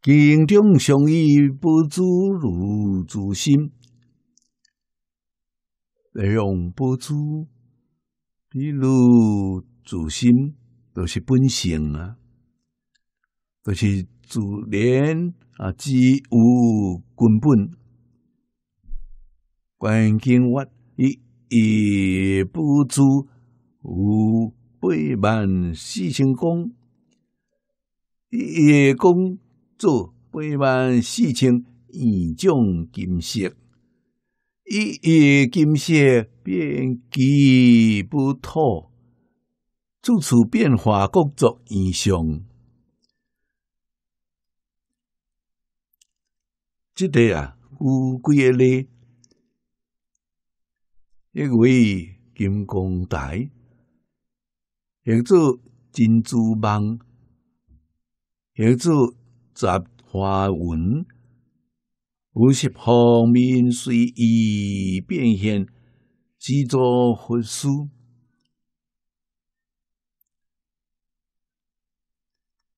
镜中常忆不足如初心，内容不足，比如初心，都是本性啊，都是祖莲啊，之无根本。观经我一一不足，无八万四千光，一光。做八万四千万种金色，一亿金色变机不透，处处变化各作异象。即个啊，几个呢，一位金光台，行做金珠棒，行做。杂花纹，五十方面随意变现，几座佛寺。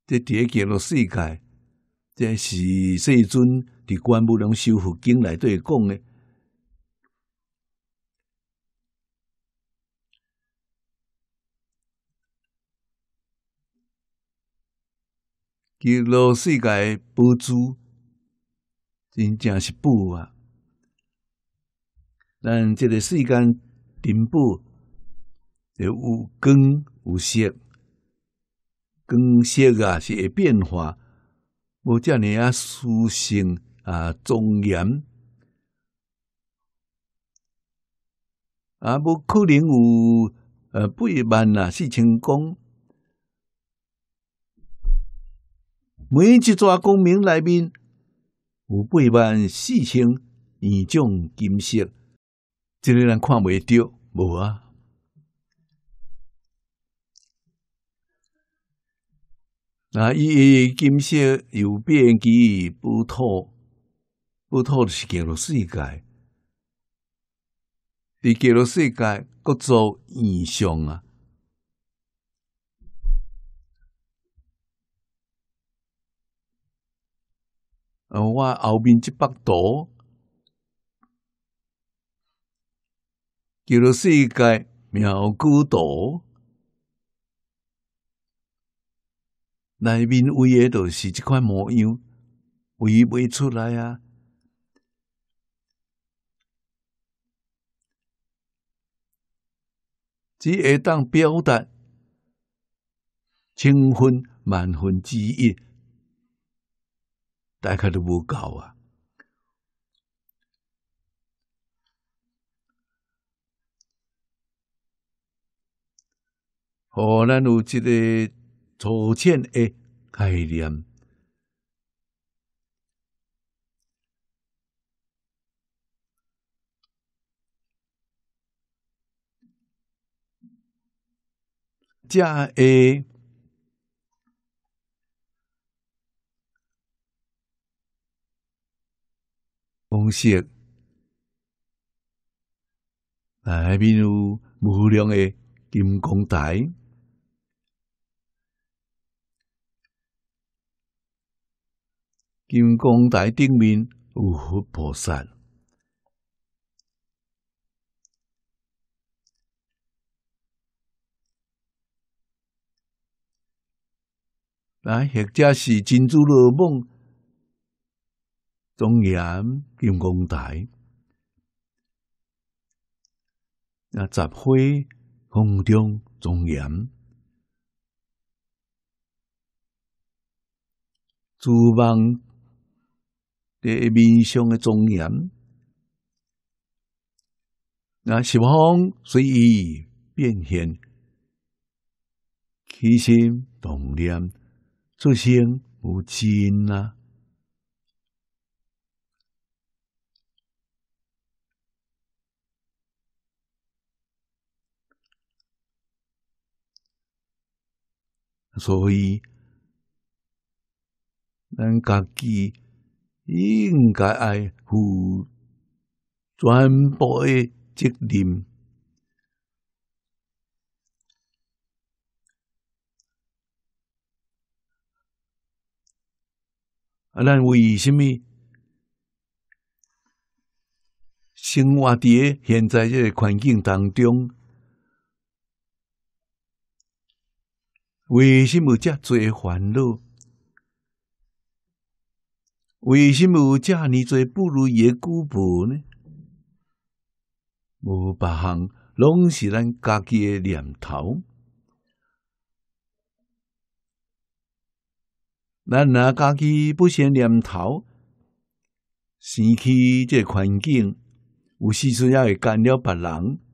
这点给了世界。这是世尊伫《观无量寿佛经》内底讲的。记录世界佛祖真正是不啊！咱即个世间人宝，也有光有色，光色啊是会变化，无遮尔啊殊胜啊庄严啊，无可能有呃八一啊四千公。讲。每一座公民内面有八万四千二种金色，一个人看袂着无啊。那伊诶金色有变机，不透，不透是进入世界，伫进入世界各做异象啊。啊！我后面即幅图叫做“世界苗古图”，内面画的都是这块模样，画未出来啊！只会当表达千分、万分之一。大概率无够啊好咱有即个粗浅诶概念正诶红色，内面有无量的金光台，金光台顶面有佛菩萨，那或者是金珠罗网。庄严金光台，那十会空中庄严，诸望地面上的庄严，那十方随意变现，起心动念，诸相无尽啊。所以，咱家己应该爱负全部的责任。啊，咱为什么生活伫现在这个环境当中？为什么这多烦恼？为什么这呢多不如意的苦果呢？无别项，拢是咱家己的念头。咱拿家己不先念头，生起这环境，有时阵也会干扰别人。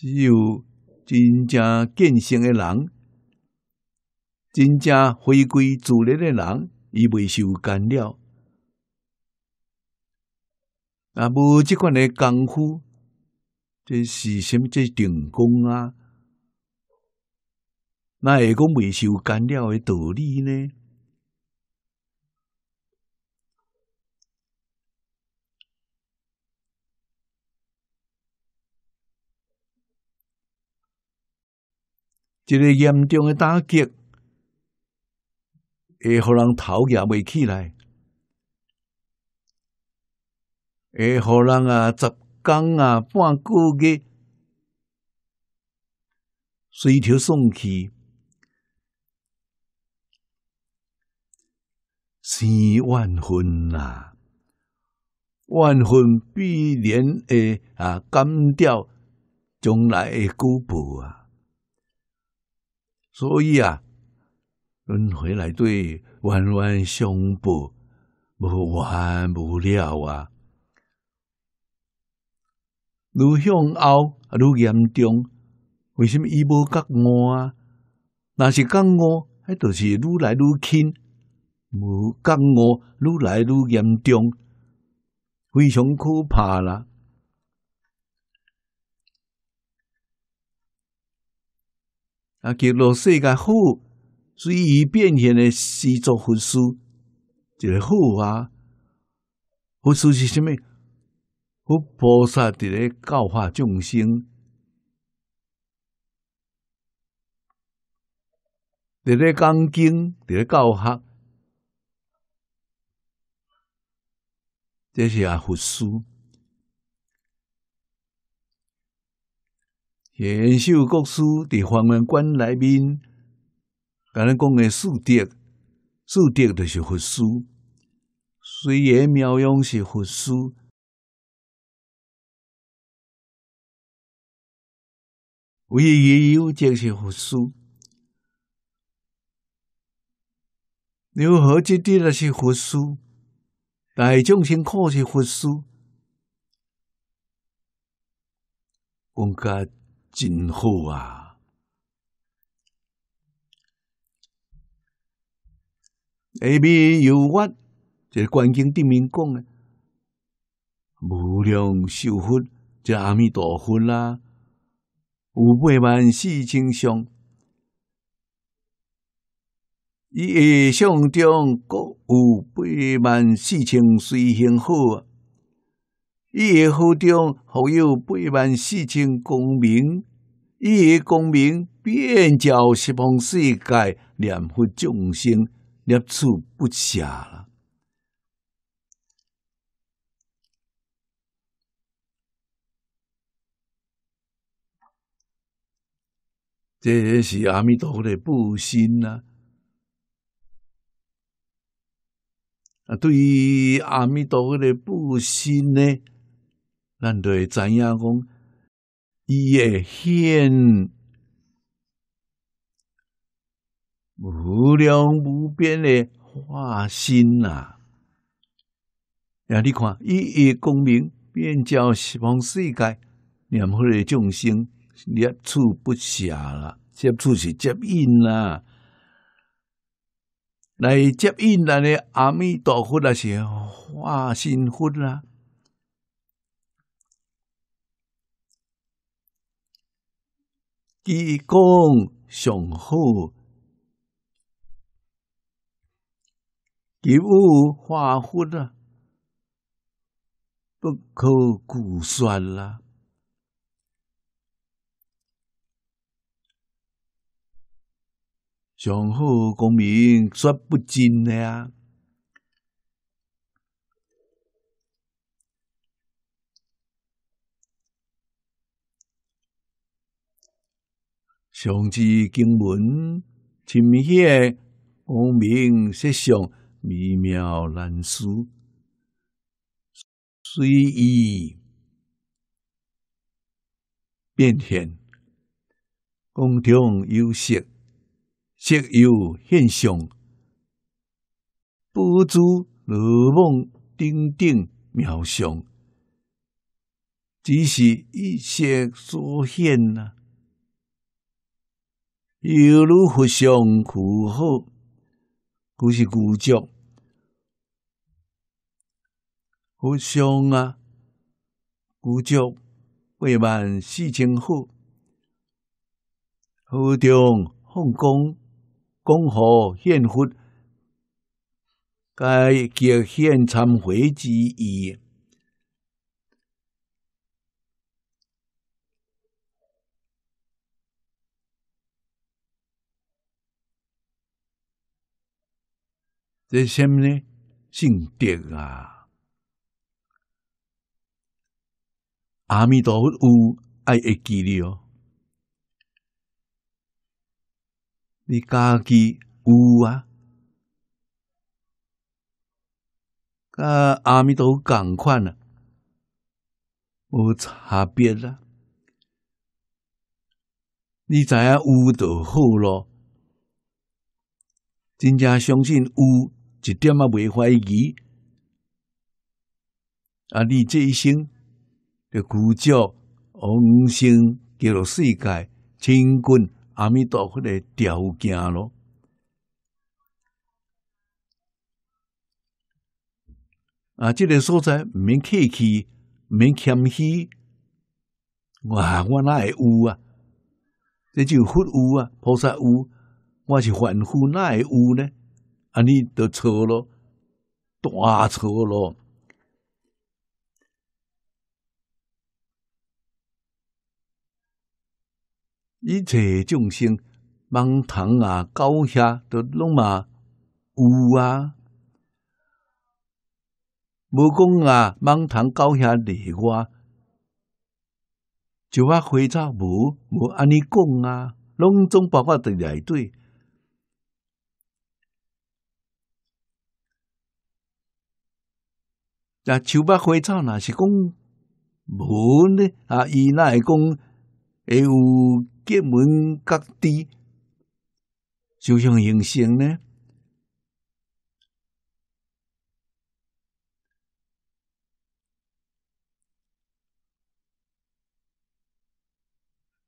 只有真正健身诶人，真正回归自然诶人，伊未受干扰。啊，无即款诶功夫，这是什么？这定功啊？那会讲未受干扰诶道理呢？一个严重的打击，会互人头厌未起来，会互人啊十工啊半个月垂头丧气，是万分啊！万分必然的啊，干掉将来诶干部啊。所以啊，轮回来对，弯弯相报，无完无了啊！愈向后愈严重，为什么伊无觉悟啊？若是觉悟，迄著是愈来愈轻；无觉悟，愈来愈严重，非常可怕啦！啊，给全世界好，随遇变现的四座佛寺，一个好啊！佛寺是啥物？佛菩萨伫咧教化众生，伫咧讲经，伫咧教学，这是啊，佛寺。延寿国书伫黄门关内面，咱讲的四德，四德就是佛师。虽月妙用是佛师，唯言有正是佛书，有何之地那是佛师，大众心苦是佛师，功德。真好啊！下面由我，即观经顶面讲咧，无量寿佛，即阿弥陀佛啦，有八万四千相，伊下相中各有八万四千随行好啊。伊诶腹中，复有八万四千功名；伊诶功名，遍照十方世界念佛众生，念此不暇啦。这个是阿弥陀佛的布心啦，啊，对于阿弥陀佛的布心呢？咱会知影讲，伊会现无量无边的化身啊！呀，你看，伊诶功名，便照十方世界念佛的众生，接触不暇啦，接触是接引啦。来接引咱的阿弥陀佛，那是化身佛啦。几讲上好，几物花忽啊，不可估算啦。上好公民说不尽的啊。上指经文深显光明色相，微妙难思，随意变现，光中有色，色有现象，不著如梦，顶顶妙相，只是一些所现呐。犹如佛像苦好，不是孤绝；佛像啊，孤绝未满四千户，佛中奉公，公侯献佛，该结现忏悔之意。这什么呢？姓德啊！阿弥陀佛，有爱会记你哦。你家己有啊，甲阿弥陀同款啊，无差别啦。你知影有就好咯，真正相信有。一点啊，未怀疑啊！你这一生的古教、往生叫做世界、清观、阿弥陀佛的条件咯。啊，这个所在唔免客气，唔免谦虚。哇，我哪会有啊？这就佛有啊，菩萨有。我是凡夫，哪会有呢？啊！你著错咯，大错咯！一切众生，蚊虫啊、狗血都拢嘛有啊，无讲啊，蚊虫狗血例外，就我花草无无安尼讲啊，拢总包括伫内底。啊，秋白花草，若是讲无呢？啊，伊若会讲会有结门结蒂，就像用心呢。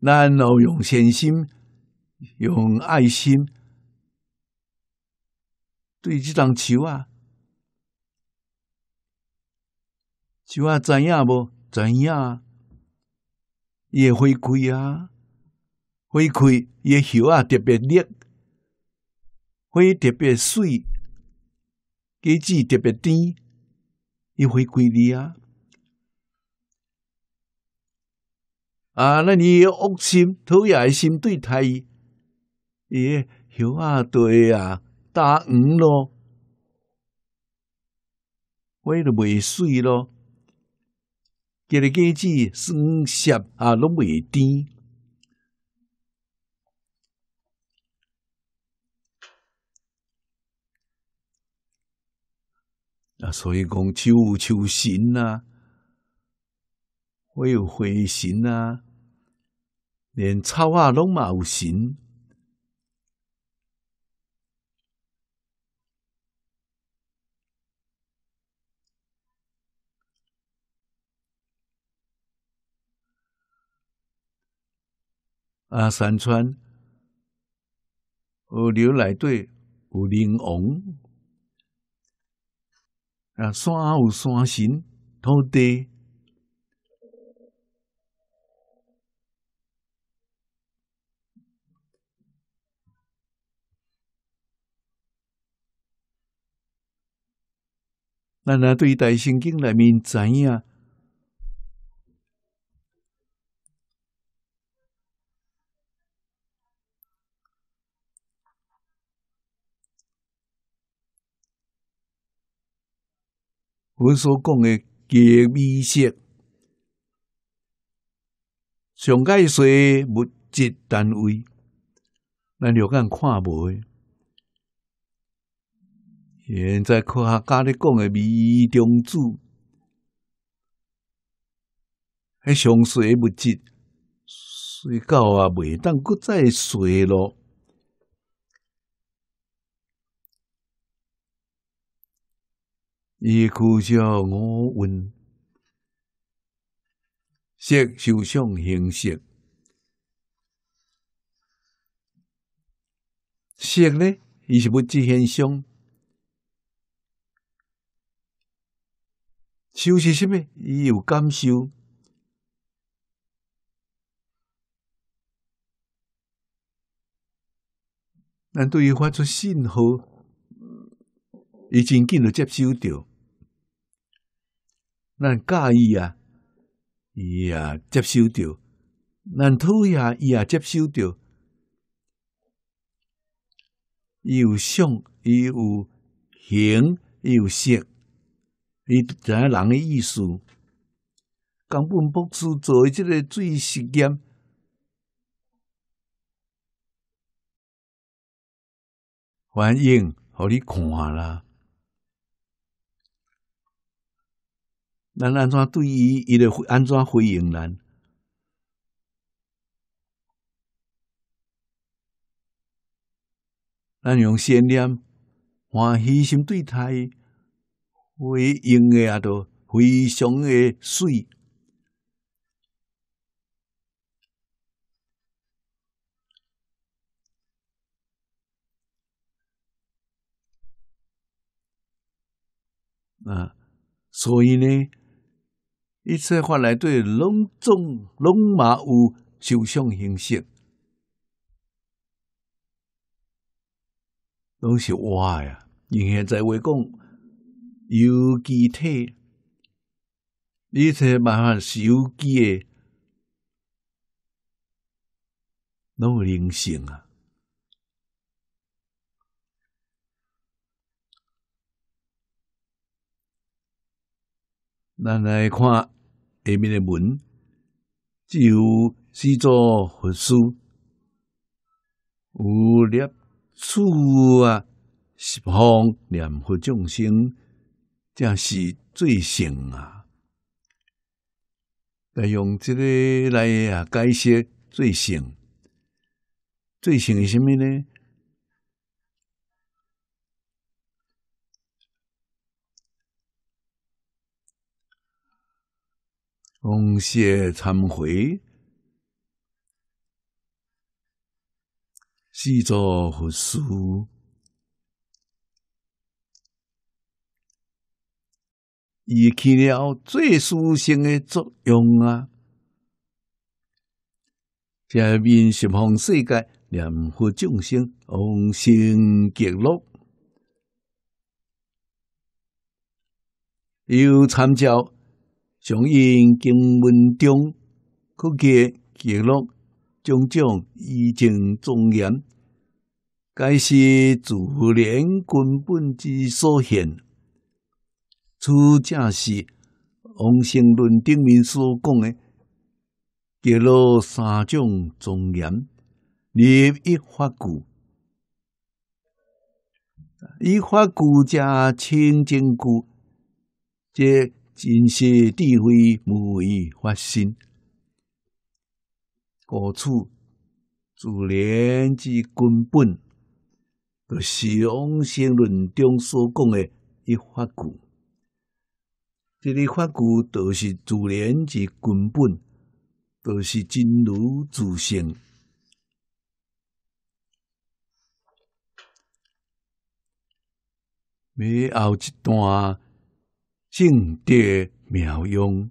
咱要用善心、用爱心对这张手啊。就知怎样不怎样，也回开啊，开，伊也好啊，特别绿，会特别水，果子特别甜，也回开你啊！啊，那你恶心讨恶心对太，也好啊对啊，大五咯，花就袂水咯。嘅个果子酸涩啊，拢袂甜。啊，所以讲秋有树神呐，花有花神呐，连草啊拢嘛有神。啊，山川河流来对有灵王，啊，山有山神土地。咱啊，对大心经里面知影。阮所讲诶假美色上该衰诶物质单位咱着甲看无诶现在科学家咧讲诶米中子迄上衰诶物质衰到啊袂当搁再衰咯。伊呼叫我问：色受相形色色呢？伊是不只现象，受是啥物？伊有感受，咱对于发出信号，已经紧入接收着。咱介意啊，伊也接受着，咱讨厌，伊也接受着，伊有相，伊有形，伊有色，伊知影人诶意思。江本博士做即个水实验，反应互你看啦。咱安怎对伊，伊就安怎回应咱。咱用善念、欢喜心对待，回应的也都非常的水。啊，所以呢。一切发来对拢总拢嘛有受伤形式，拢是啊，呀！现在在话讲有机体，一切麻烦有机诶，拢有灵性啊。咱来看下面的文，只有四座佛书，有念处啊，十方念佛众生，正是最圣啊。来用这个来啊，解释最圣，最圣是啥物呢？红谢参回，四座佛疏，伊起了最殊胜的作用啊！在面十方世界，念佛众生，往生极乐，又参照。常言经文中，可见记录种种依正庄严，皆是自然根本之所现。此正是《王星论》顶面所讲的，记录三种庄严，立一法故，以法故加清净故，即。真实智慧无以发生，故此自然之根本，就是《往生论》中所讲的一法句。这个法句就是自然之根本，就是真如自性。尾后一段。静德妙用，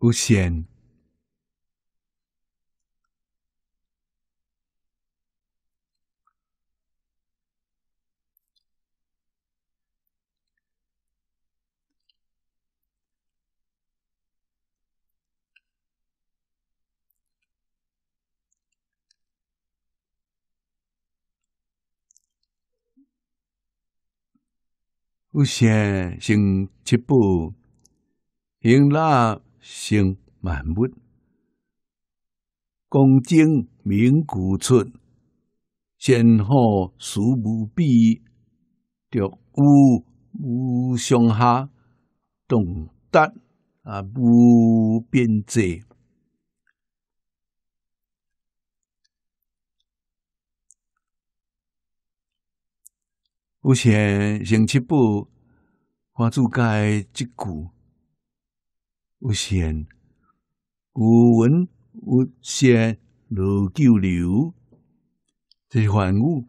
五现。有相行七宝，行乐行万物，恭敬明古出，先后殊无比，觉有无上下，懂得啊无边际。有限成七步，花著改一古；有限有文，有限如旧流，这是凡物。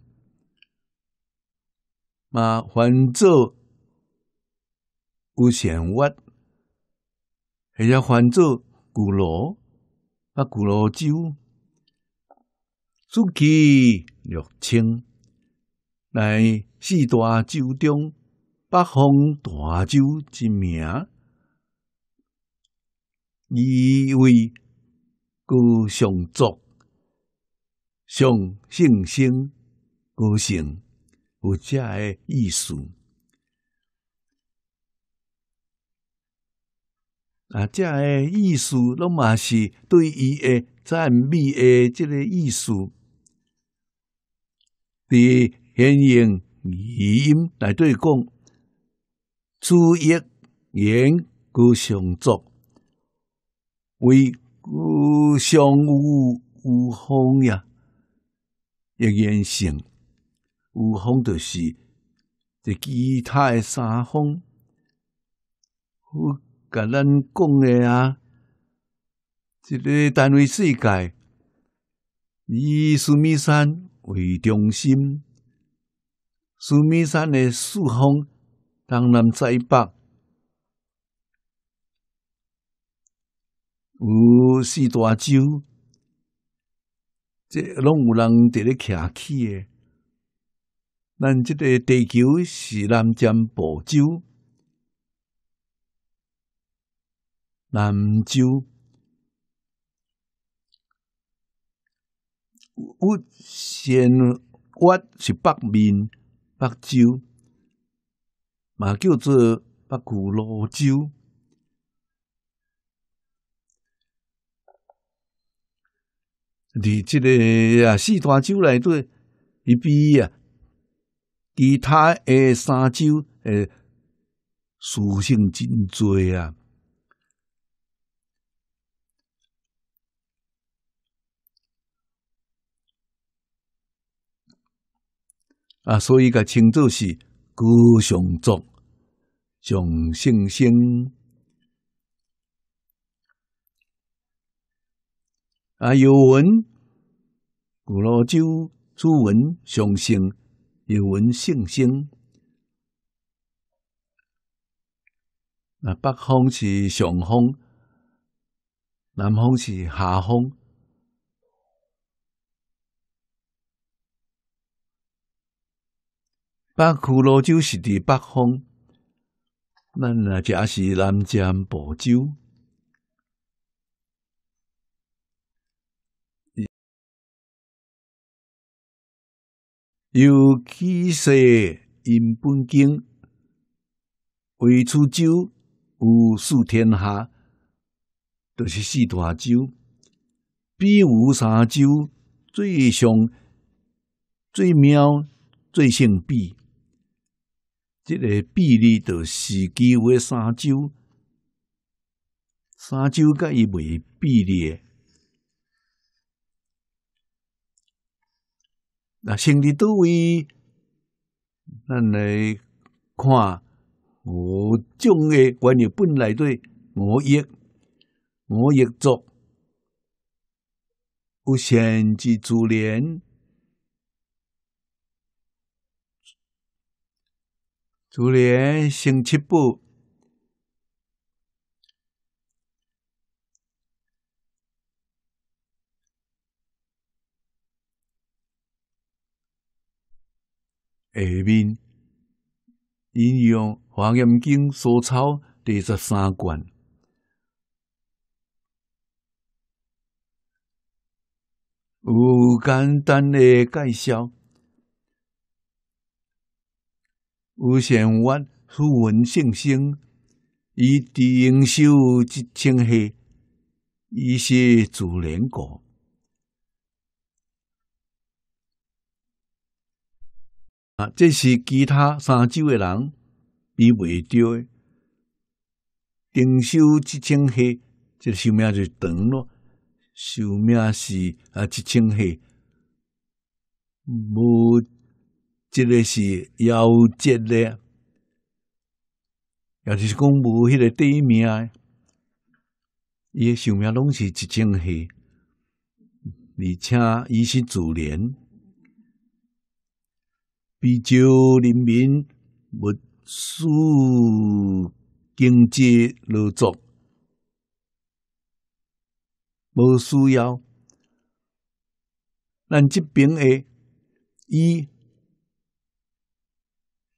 把凡做有限屈，还要凡做古罗，啊，古罗酒，煮起六清。来四大洲中北方大洲之名，意为“高上族、上圣僧、高僧”，有遮个意思。啊，遮个意思，拢嘛是对伊的赞美的即个意思。伫现用语音来对讲，诸业缘故上作，为故相有无方呀？一言性无方就是这其他的三方。我甲咱讲诶啊，这个单位世界以须弥山为中心。苏米山的四方，东南在北，有四大洲，这拢有人伫咧徛起诶。咱即个地球是南瞻北洲，南洲，我先我是北面。北州，嘛叫做北古罗州，伫即个啊四大洲内底，伊比啊，其他诶三洲诶属性真多啊。啊，所以个称作是高上族上圣星啊，有文古罗州朱文上圣，有文圣星。那北方是上风，南方是下风。北区罗州是伫北方，咱若即是南疆宝州。尤其是因本经为出州，有数天下，就是四大州，比武三州最雄、最妙、最胜比。这个比例就是间为三周，三周甲伊袂比例。那成立都位，咱来看五种个观念本来对，五亦五亦做，有善之助念。竹联星期部下面引用黄炎经》所抄第十三卷。有简单的介绍。无常月，殊文性生；以伫应修即千岁，伊是自然公。啊，这是其他三洲的人比袂到的。定修一千岁，这寿命就长咯。寿命是啊，一千岁无。一个是夭折的，也就是讲无迄个第一名，伊诶上命拢是一层黑，而且伊是自然，比照人民物需经济劳作，无需要，咱即边诶，伊。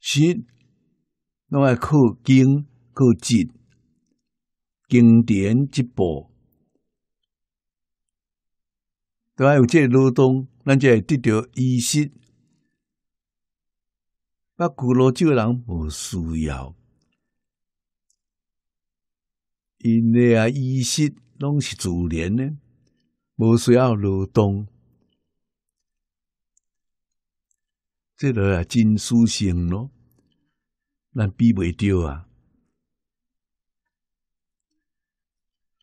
是，拢要靠经靠经，经典直播，都爱有这劳动，咱就得到意识。不古老旧人无需要，因为啊意识拢是自然的，无需要劳动，这个啊真舒心咯。咱比未着啊！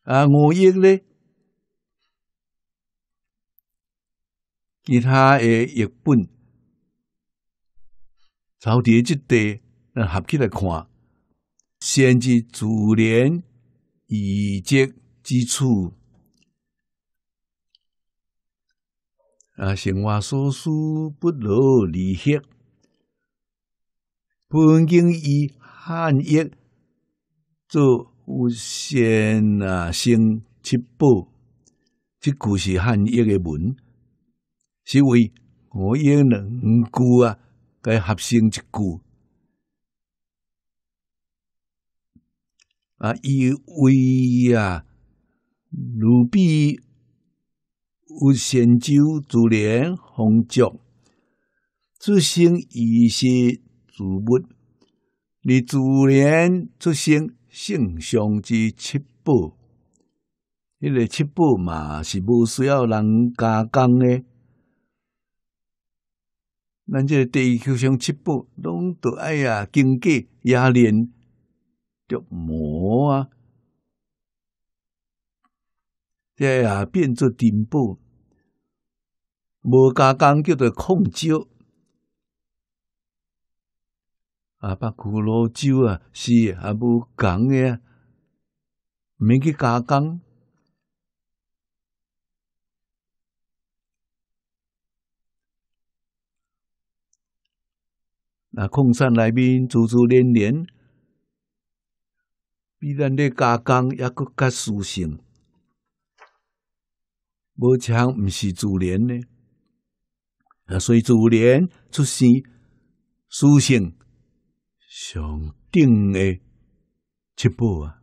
啊，五亿咧，其他诶日本、朝天即地，咱合起来看，先至自然以及基础啊，生活所需，不如离息。分经以汉译做有限啊，行七宝，即句是汉译诶文，是为我应能句啊，该合成一句啊。以为啊，如比有限洲，自然风壮，自生以是。植物，你自然出生性相之七宝，迄个七宝嘛是无需要人加工的。咱即个地球上七宝，拢都爱啊，经过冶炼、着磨啊，这啊变做珍宝，无加工叫做矿石。啊，把古罗酒啊，是还不讲嘅，免去加工。那矿山内面珠珠链链，比咱咧加工也搁较舒性。无像毋是自然呢，啊，所以自然出生舒性。上顶的七步啊，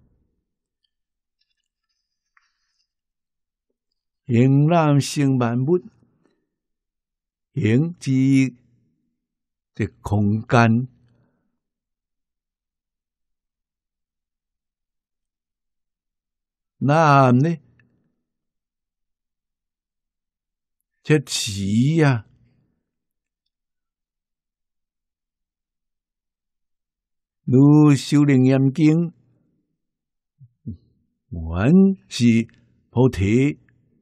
迎能生万物，迎之的空间，那呢，这此呀。如《修炼严经》，原是菩提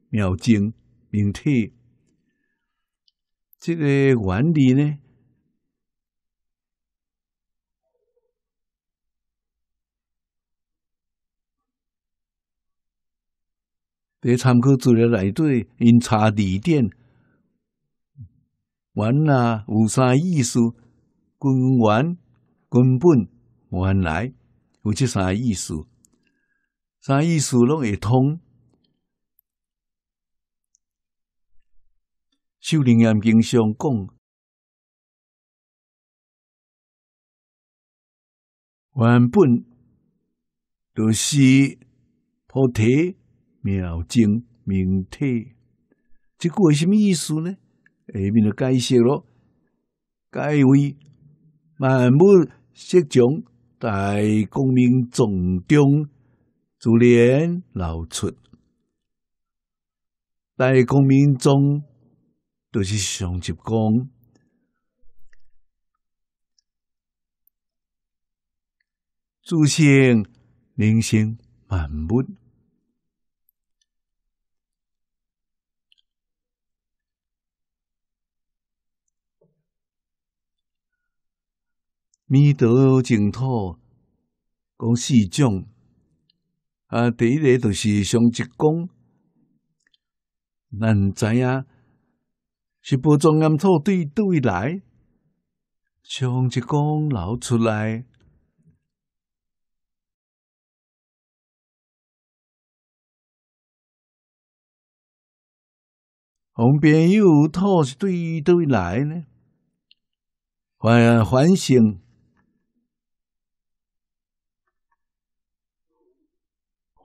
妙境，明体这个原理呢？在参考资料内底，因查字典，玩啊有啥意思？根源根本。原来有这三个意思，三个意思拢会通。修灵岩经常讲，原本就是菩提妙经明体，即个为什么意思呢？下面就解释咯，解为万物色种。在公民中，中逐年流出；在公民中，都是上级公诸先、人生万物。迷途净土，讲四种啊，第一个就是常吉讲，咱知影是不种暗土对对来，常吉讲流出来，旁边有土是对对来呢，反反省。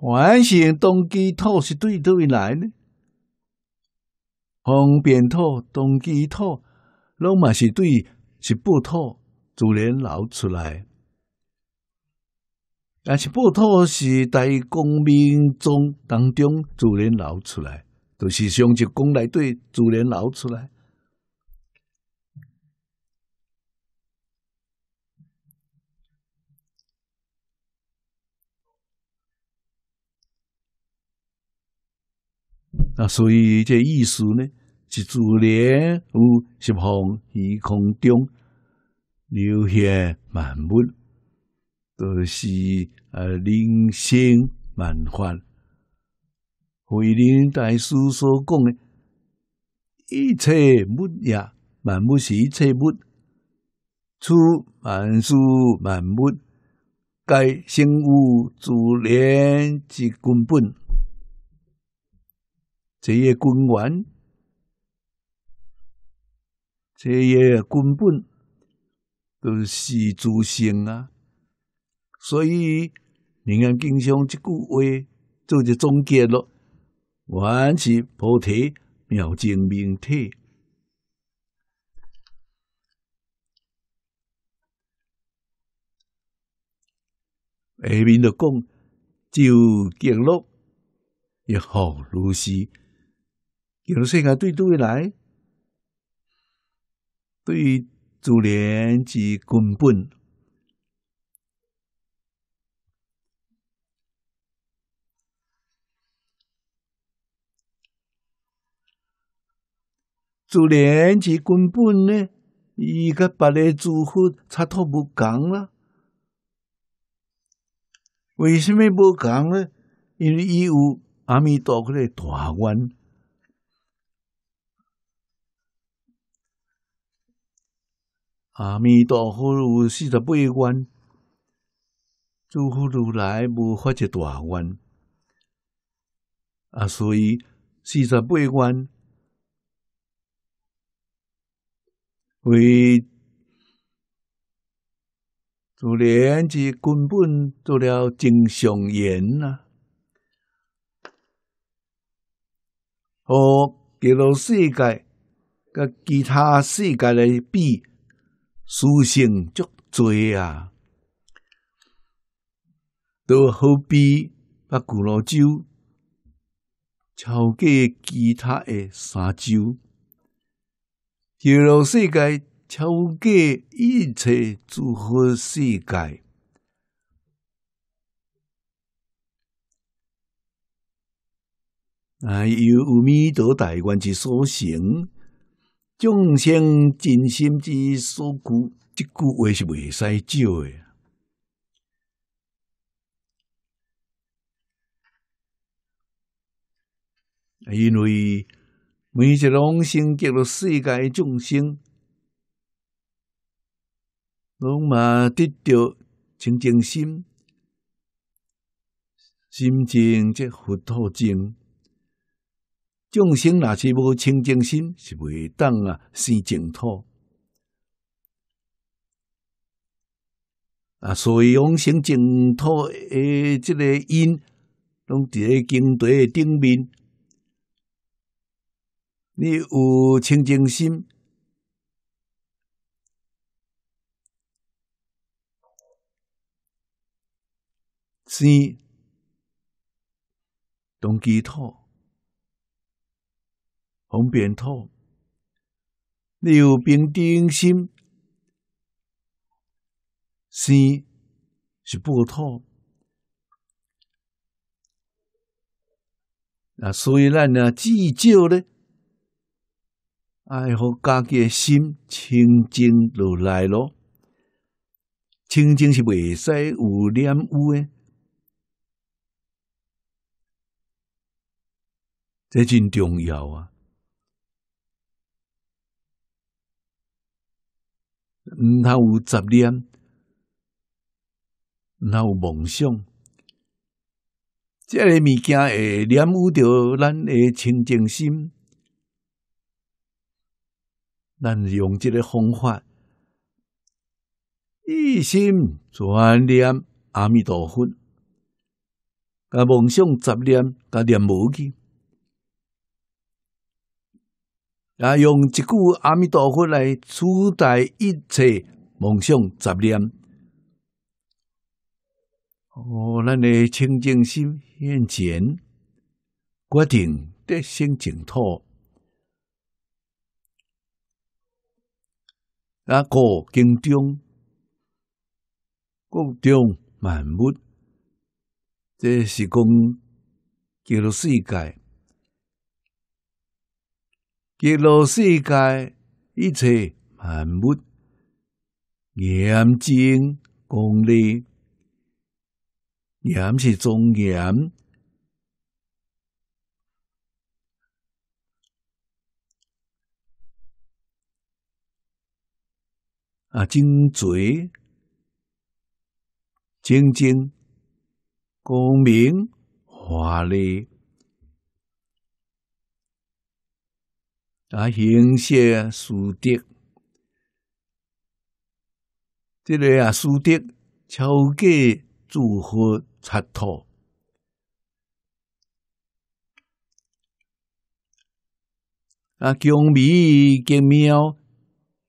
完成动机土是对对来呢，方便土动机土，拢嘛是对是不土，自然流出来。但是不土是在光明中当中自然流出来，就是像一公来对自然流出来。那所以这意思呢，是自然有十方虚空中留下万物，都是呃，灵仙万物。慧能大师所讲的，一切物呀，万物是一切物，出万事万物，该生物，自然之根本。这些根源，这些根本都是自性啊！所以，人间经常这句话做一总结了：，凡是菩提妙境明体。下面就讲就极乐，亦复如是。有个世界对未来，对主莲是根本。主莲是根本呢，伊甲别个祝福差多不讲啦。为什么不讲呢？因为伊有阿弥陀佛的大愿。阿弥陀佛有四十八愿，祝福如来无法一大愿，啊，所以四十八愿为，自然是根本做了正常言呐。和极乐世界甲其他世界来比。书胜足多啊，都好比把古老酒超过其他的三洲，极乐世界超过一切诸佛世界，哎，由无弥陀大愿之所行。众生真心之所故，即句话是未使少的，因为每一个众生，极了世界众生，拢嘛得到清净心，心净则佛土净。众生若是无清净心，是袂当啊生净土。啊，所以往生净土诶，即个因拢伫咧经诶顶面，你有清净心，生同净土。方便托，你有平等心，心是不托。啊，所以咱啊，至少呢，爱好家己的心清净落来咯。清净是袂使有染污的，这真重要啊！通有杂念，通有梦想，即个物件会染污着咱诶清净心。咱用即个方法，一心专念阿弥陀佛，甲梦想、杂念、甲念无去。啊！用一句阿弥陀佛来取代一切妄想杂念，哦，咱的清净心现前，决定得生净土。啊，故经中，国中万物，这是讲极乐世界。极乐世界一切万物严正功丽，严是庄严啊，精髓、精精、光明、华丽。啊，形式啊，输的，这个啊，输德超过诸福插套啊，强米加秒，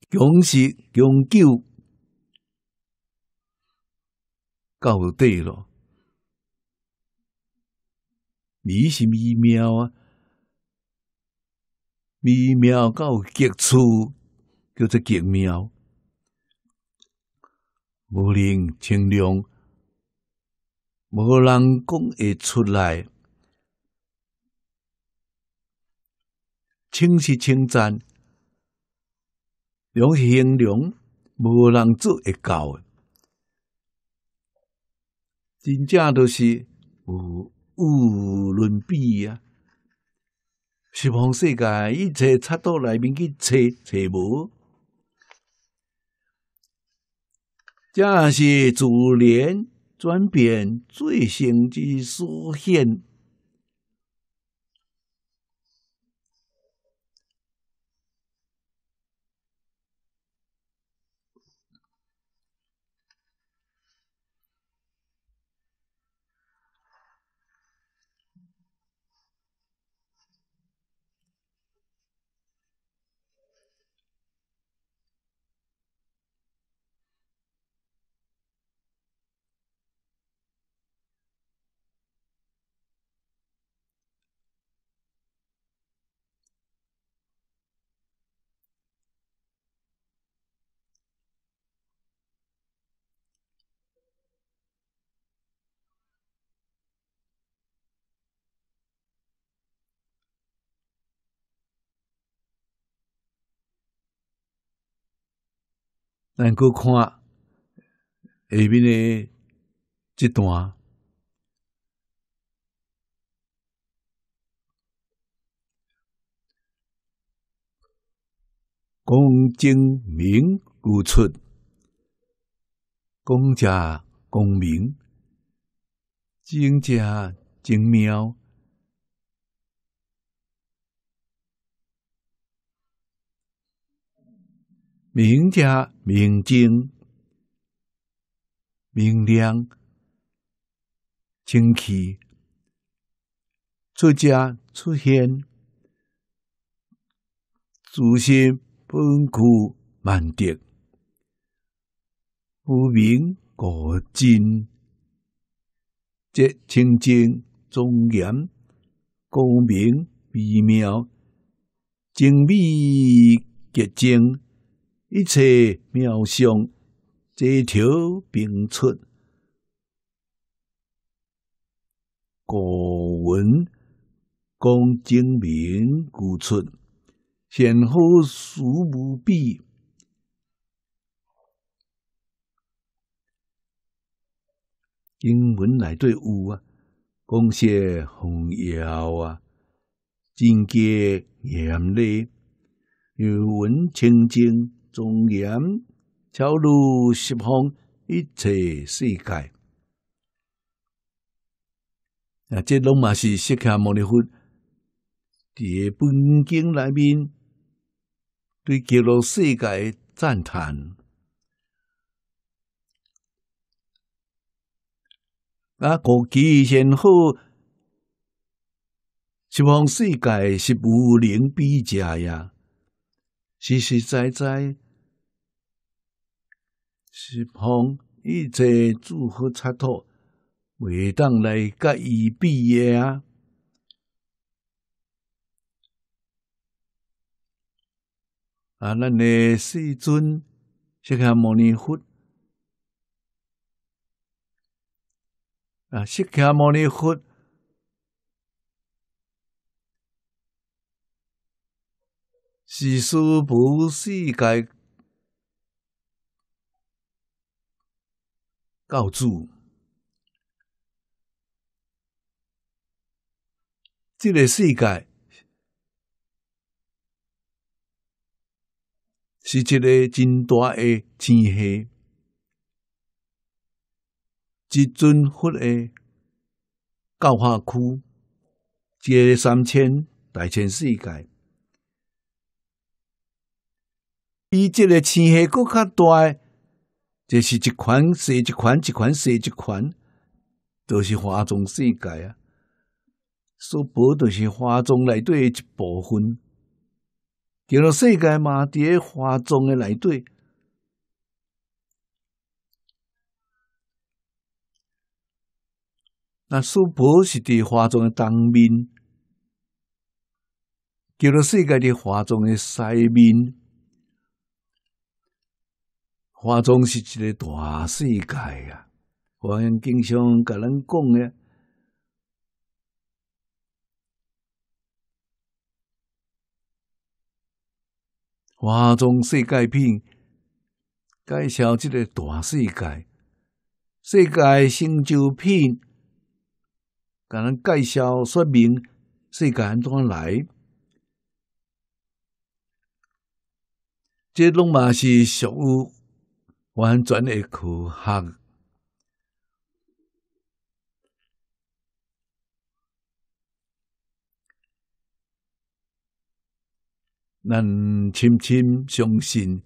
强十强九，到底咯？米是米妙啊。微妙到极处，叫做极妙。无论称量，无人讲会出来；称是称赞，凉是清凉，无人做会到的。真正都是无无伦比啊！希方世界一切插到内面去找切无，正是自然转变最深之所现。咱阁看下边的这段，讲精明如出，讲者公明，精正精妙。名家名经名量，精气，出家出现，祖先丰富满点，无名古今，即清净庄严高明微妙，精密结晶。一切妙相，枝条并出；古文讲精明孤出，先后殊无比。英文内底有啊，讲些风谣啊，境界严厉，有文清净。庄严，巧入十方一切世界，啊！这拢嘛是释迦牟尼佛伫诶本经内面对极乐世界赞叹。啊，国基先好，十方世界是无能比者呀，实实在在。是方一切诸佛出头，袂当来甲伊比个啊！啊，咱内世尊，十方摩尼佛啊，十方摩尼佛是说无世界。告主，这个世界是一个真大的天系，即尊佛的教化区，个三千大千世界，比这个星系佫较大这是一款，是一款，一款，是一款，都是华中世界啊！苏博都是华中内底的一部分。叫了世界嘛，伫华中诶内底，那苏博是伫华中诶东面，叫了世界伫华中诶西面。化妆是一个大世界啊！我经常甲咱讲诶，化妆世界篇介绍这个大世界，世界新就篇，甲咱介绍说明世界安怎来，这拢嘛是属于。完全的科学，咱深深相信，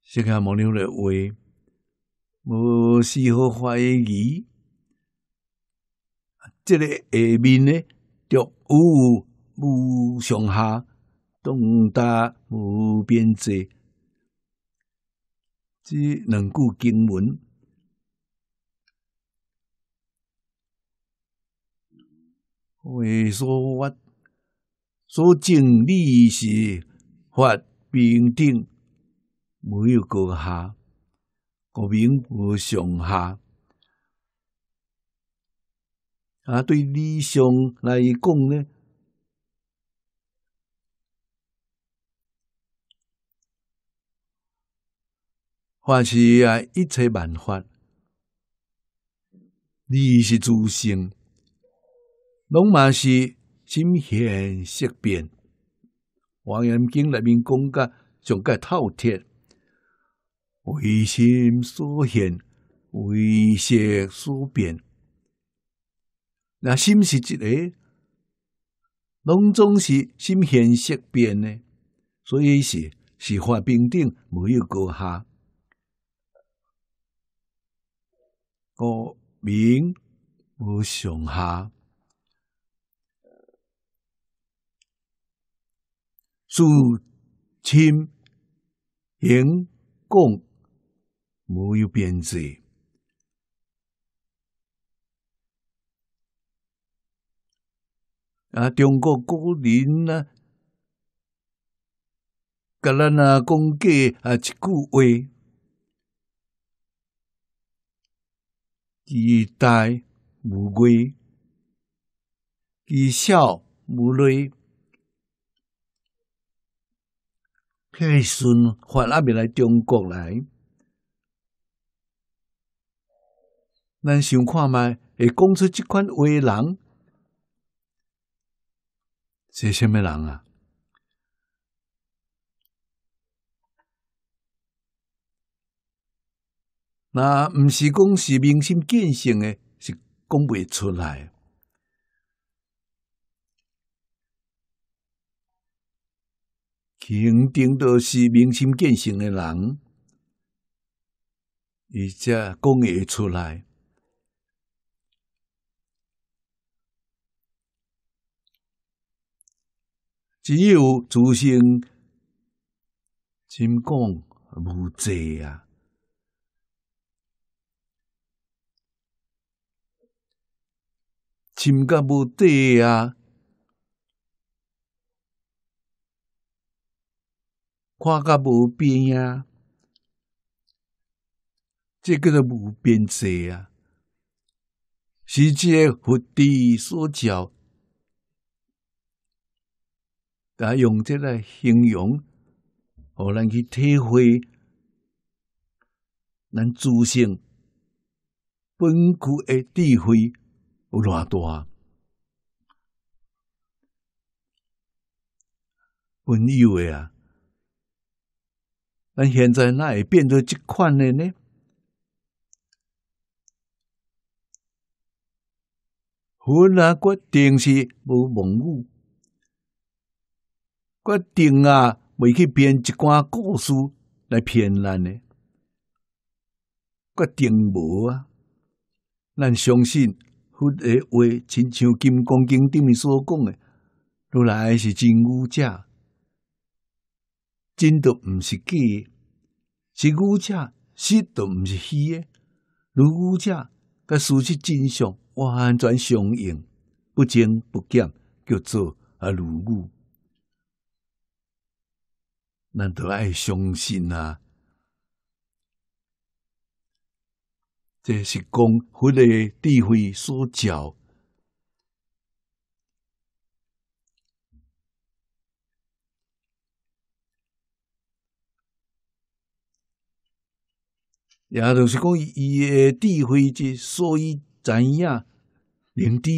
写下毛牛的话，无丝毫怀疑。这个下面的，就无无上下，动荡无边际。这两句经文，所以说说真理是法平等，没有高下，和平不上下。啊，对理想来讲呢？法是啊，一切万法，你是诸生，拢嘛是心现色变。《黄岩经》里面讲噶，上盖透彻，唯心所现，唯色所变。那心是一个，拢总是心现色变呢。所以是是法平等，没有高下。国名无上下，自亲、行共没有边际，啊，中国古人呢，甲咱啊讲过啊一句话。其大无畏，其小无类。迄时阵，法拉未来中国来，咱想看卖会讲出即款话人，是虾米人啊？那毋是讲是民心见性诶，是讲袂出来。肯定都是民心见性诶人，伊则讲会出来。只有自信、真讲无罪啊！深甲无底啊，宽甲无边啊！这个做无边际啊。世界佛地所脚，但用这来形容，互咱去体会咱自先本具的智慧。有偌大，温以为啊！咱现在哪会变做即款的呢？我哪决定是无蒙语，决定啊，未去编一寡故事来骗咱的。决定无啊！咱相信。佛的话，亲像《金刚经》顶面所讲的，如来是真如者，真都毋是假，是如者，实都毋是虚的。如如者，甲事实真相完全相应，不增不减，叫做啊如如。咱都爱相信啊。这是讲佛的智慧所教，也就是讲伊的智慧之所以怎样能知，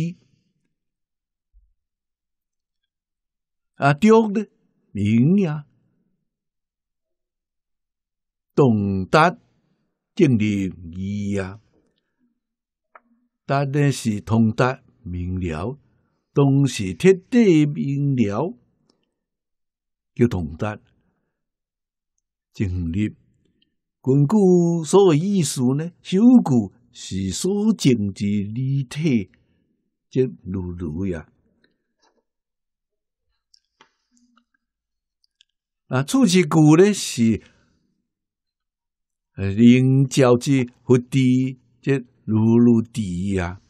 啊，晓的明呀，懂得。建立意啊。但呢是通达明了，同时彻底明了叫通达，建立根据所谓意思呢，修故是所静之理体即如如呀啊，处级故呢是。灵交之佛地，这如如地呀！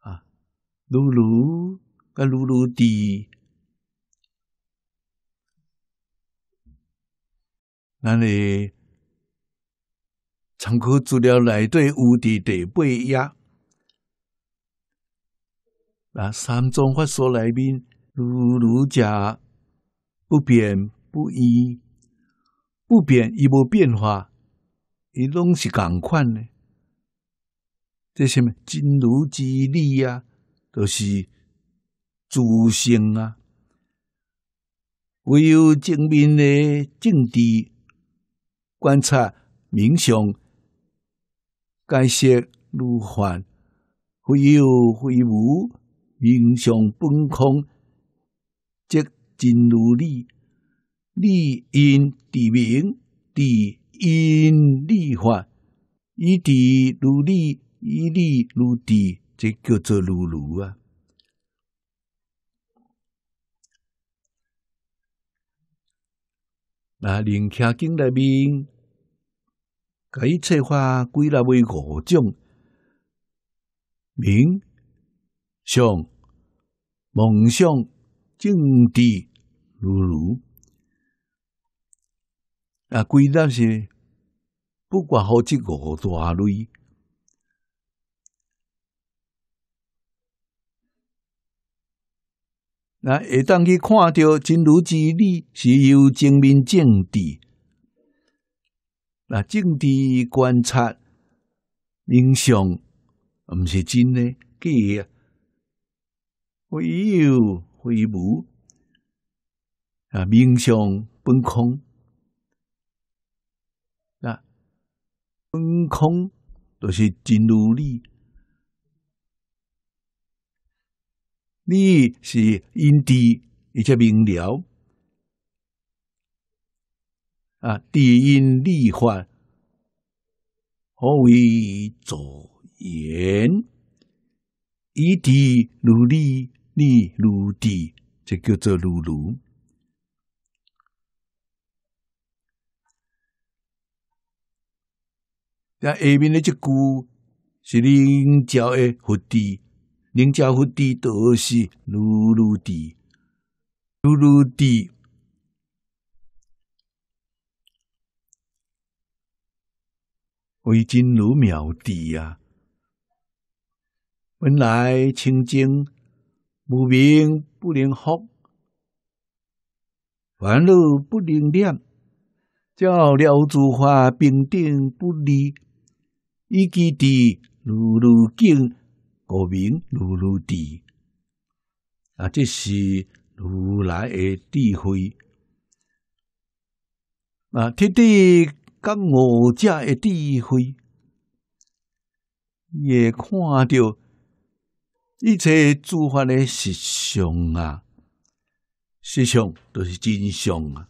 啊，如如跟如如地，那你常可资料来对有地第八呀？那三种法所里面如如家不变。不一，不变，亦无变化，伊拢是共款呢。这什么？真如之理啊，都是自性啊。唯有正面的政地观察冥想，解释如幻，唯有非无，冥想本空，即真如理。利因地名，地因利法，以地如利，以利如地，这叫做如如啊！那灵巧经内面，佮伊策划归纳为五种：名、相、梦想、境地、如如。啊，规定是不管好几个大类，那会当去看到真如之理是由精明政治，那政治观察影响毋是真诶呢？既非有非无啊，名相本空。真空都是真如理，你是因地一切明了啊，地因立法何为作言？以地如理，理如地，这叫做如如。下面的这句是“灵交而伏地，灵交伏地都是如如地，如如地为真如妙地呀。”本来清净，无明不能福，烦恼不能念，叫了诸法平等不离。伊基地如如境，何名如如地啊，这是如来的智慧啊，天地跟我家的智慧也看到一切诸法的实相啊，实相都是真相啊。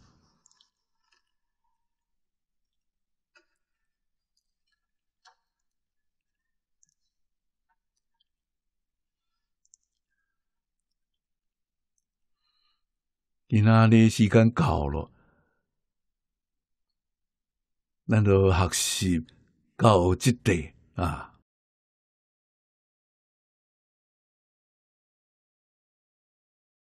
今仔日时间到了，咱就学习到即地啊。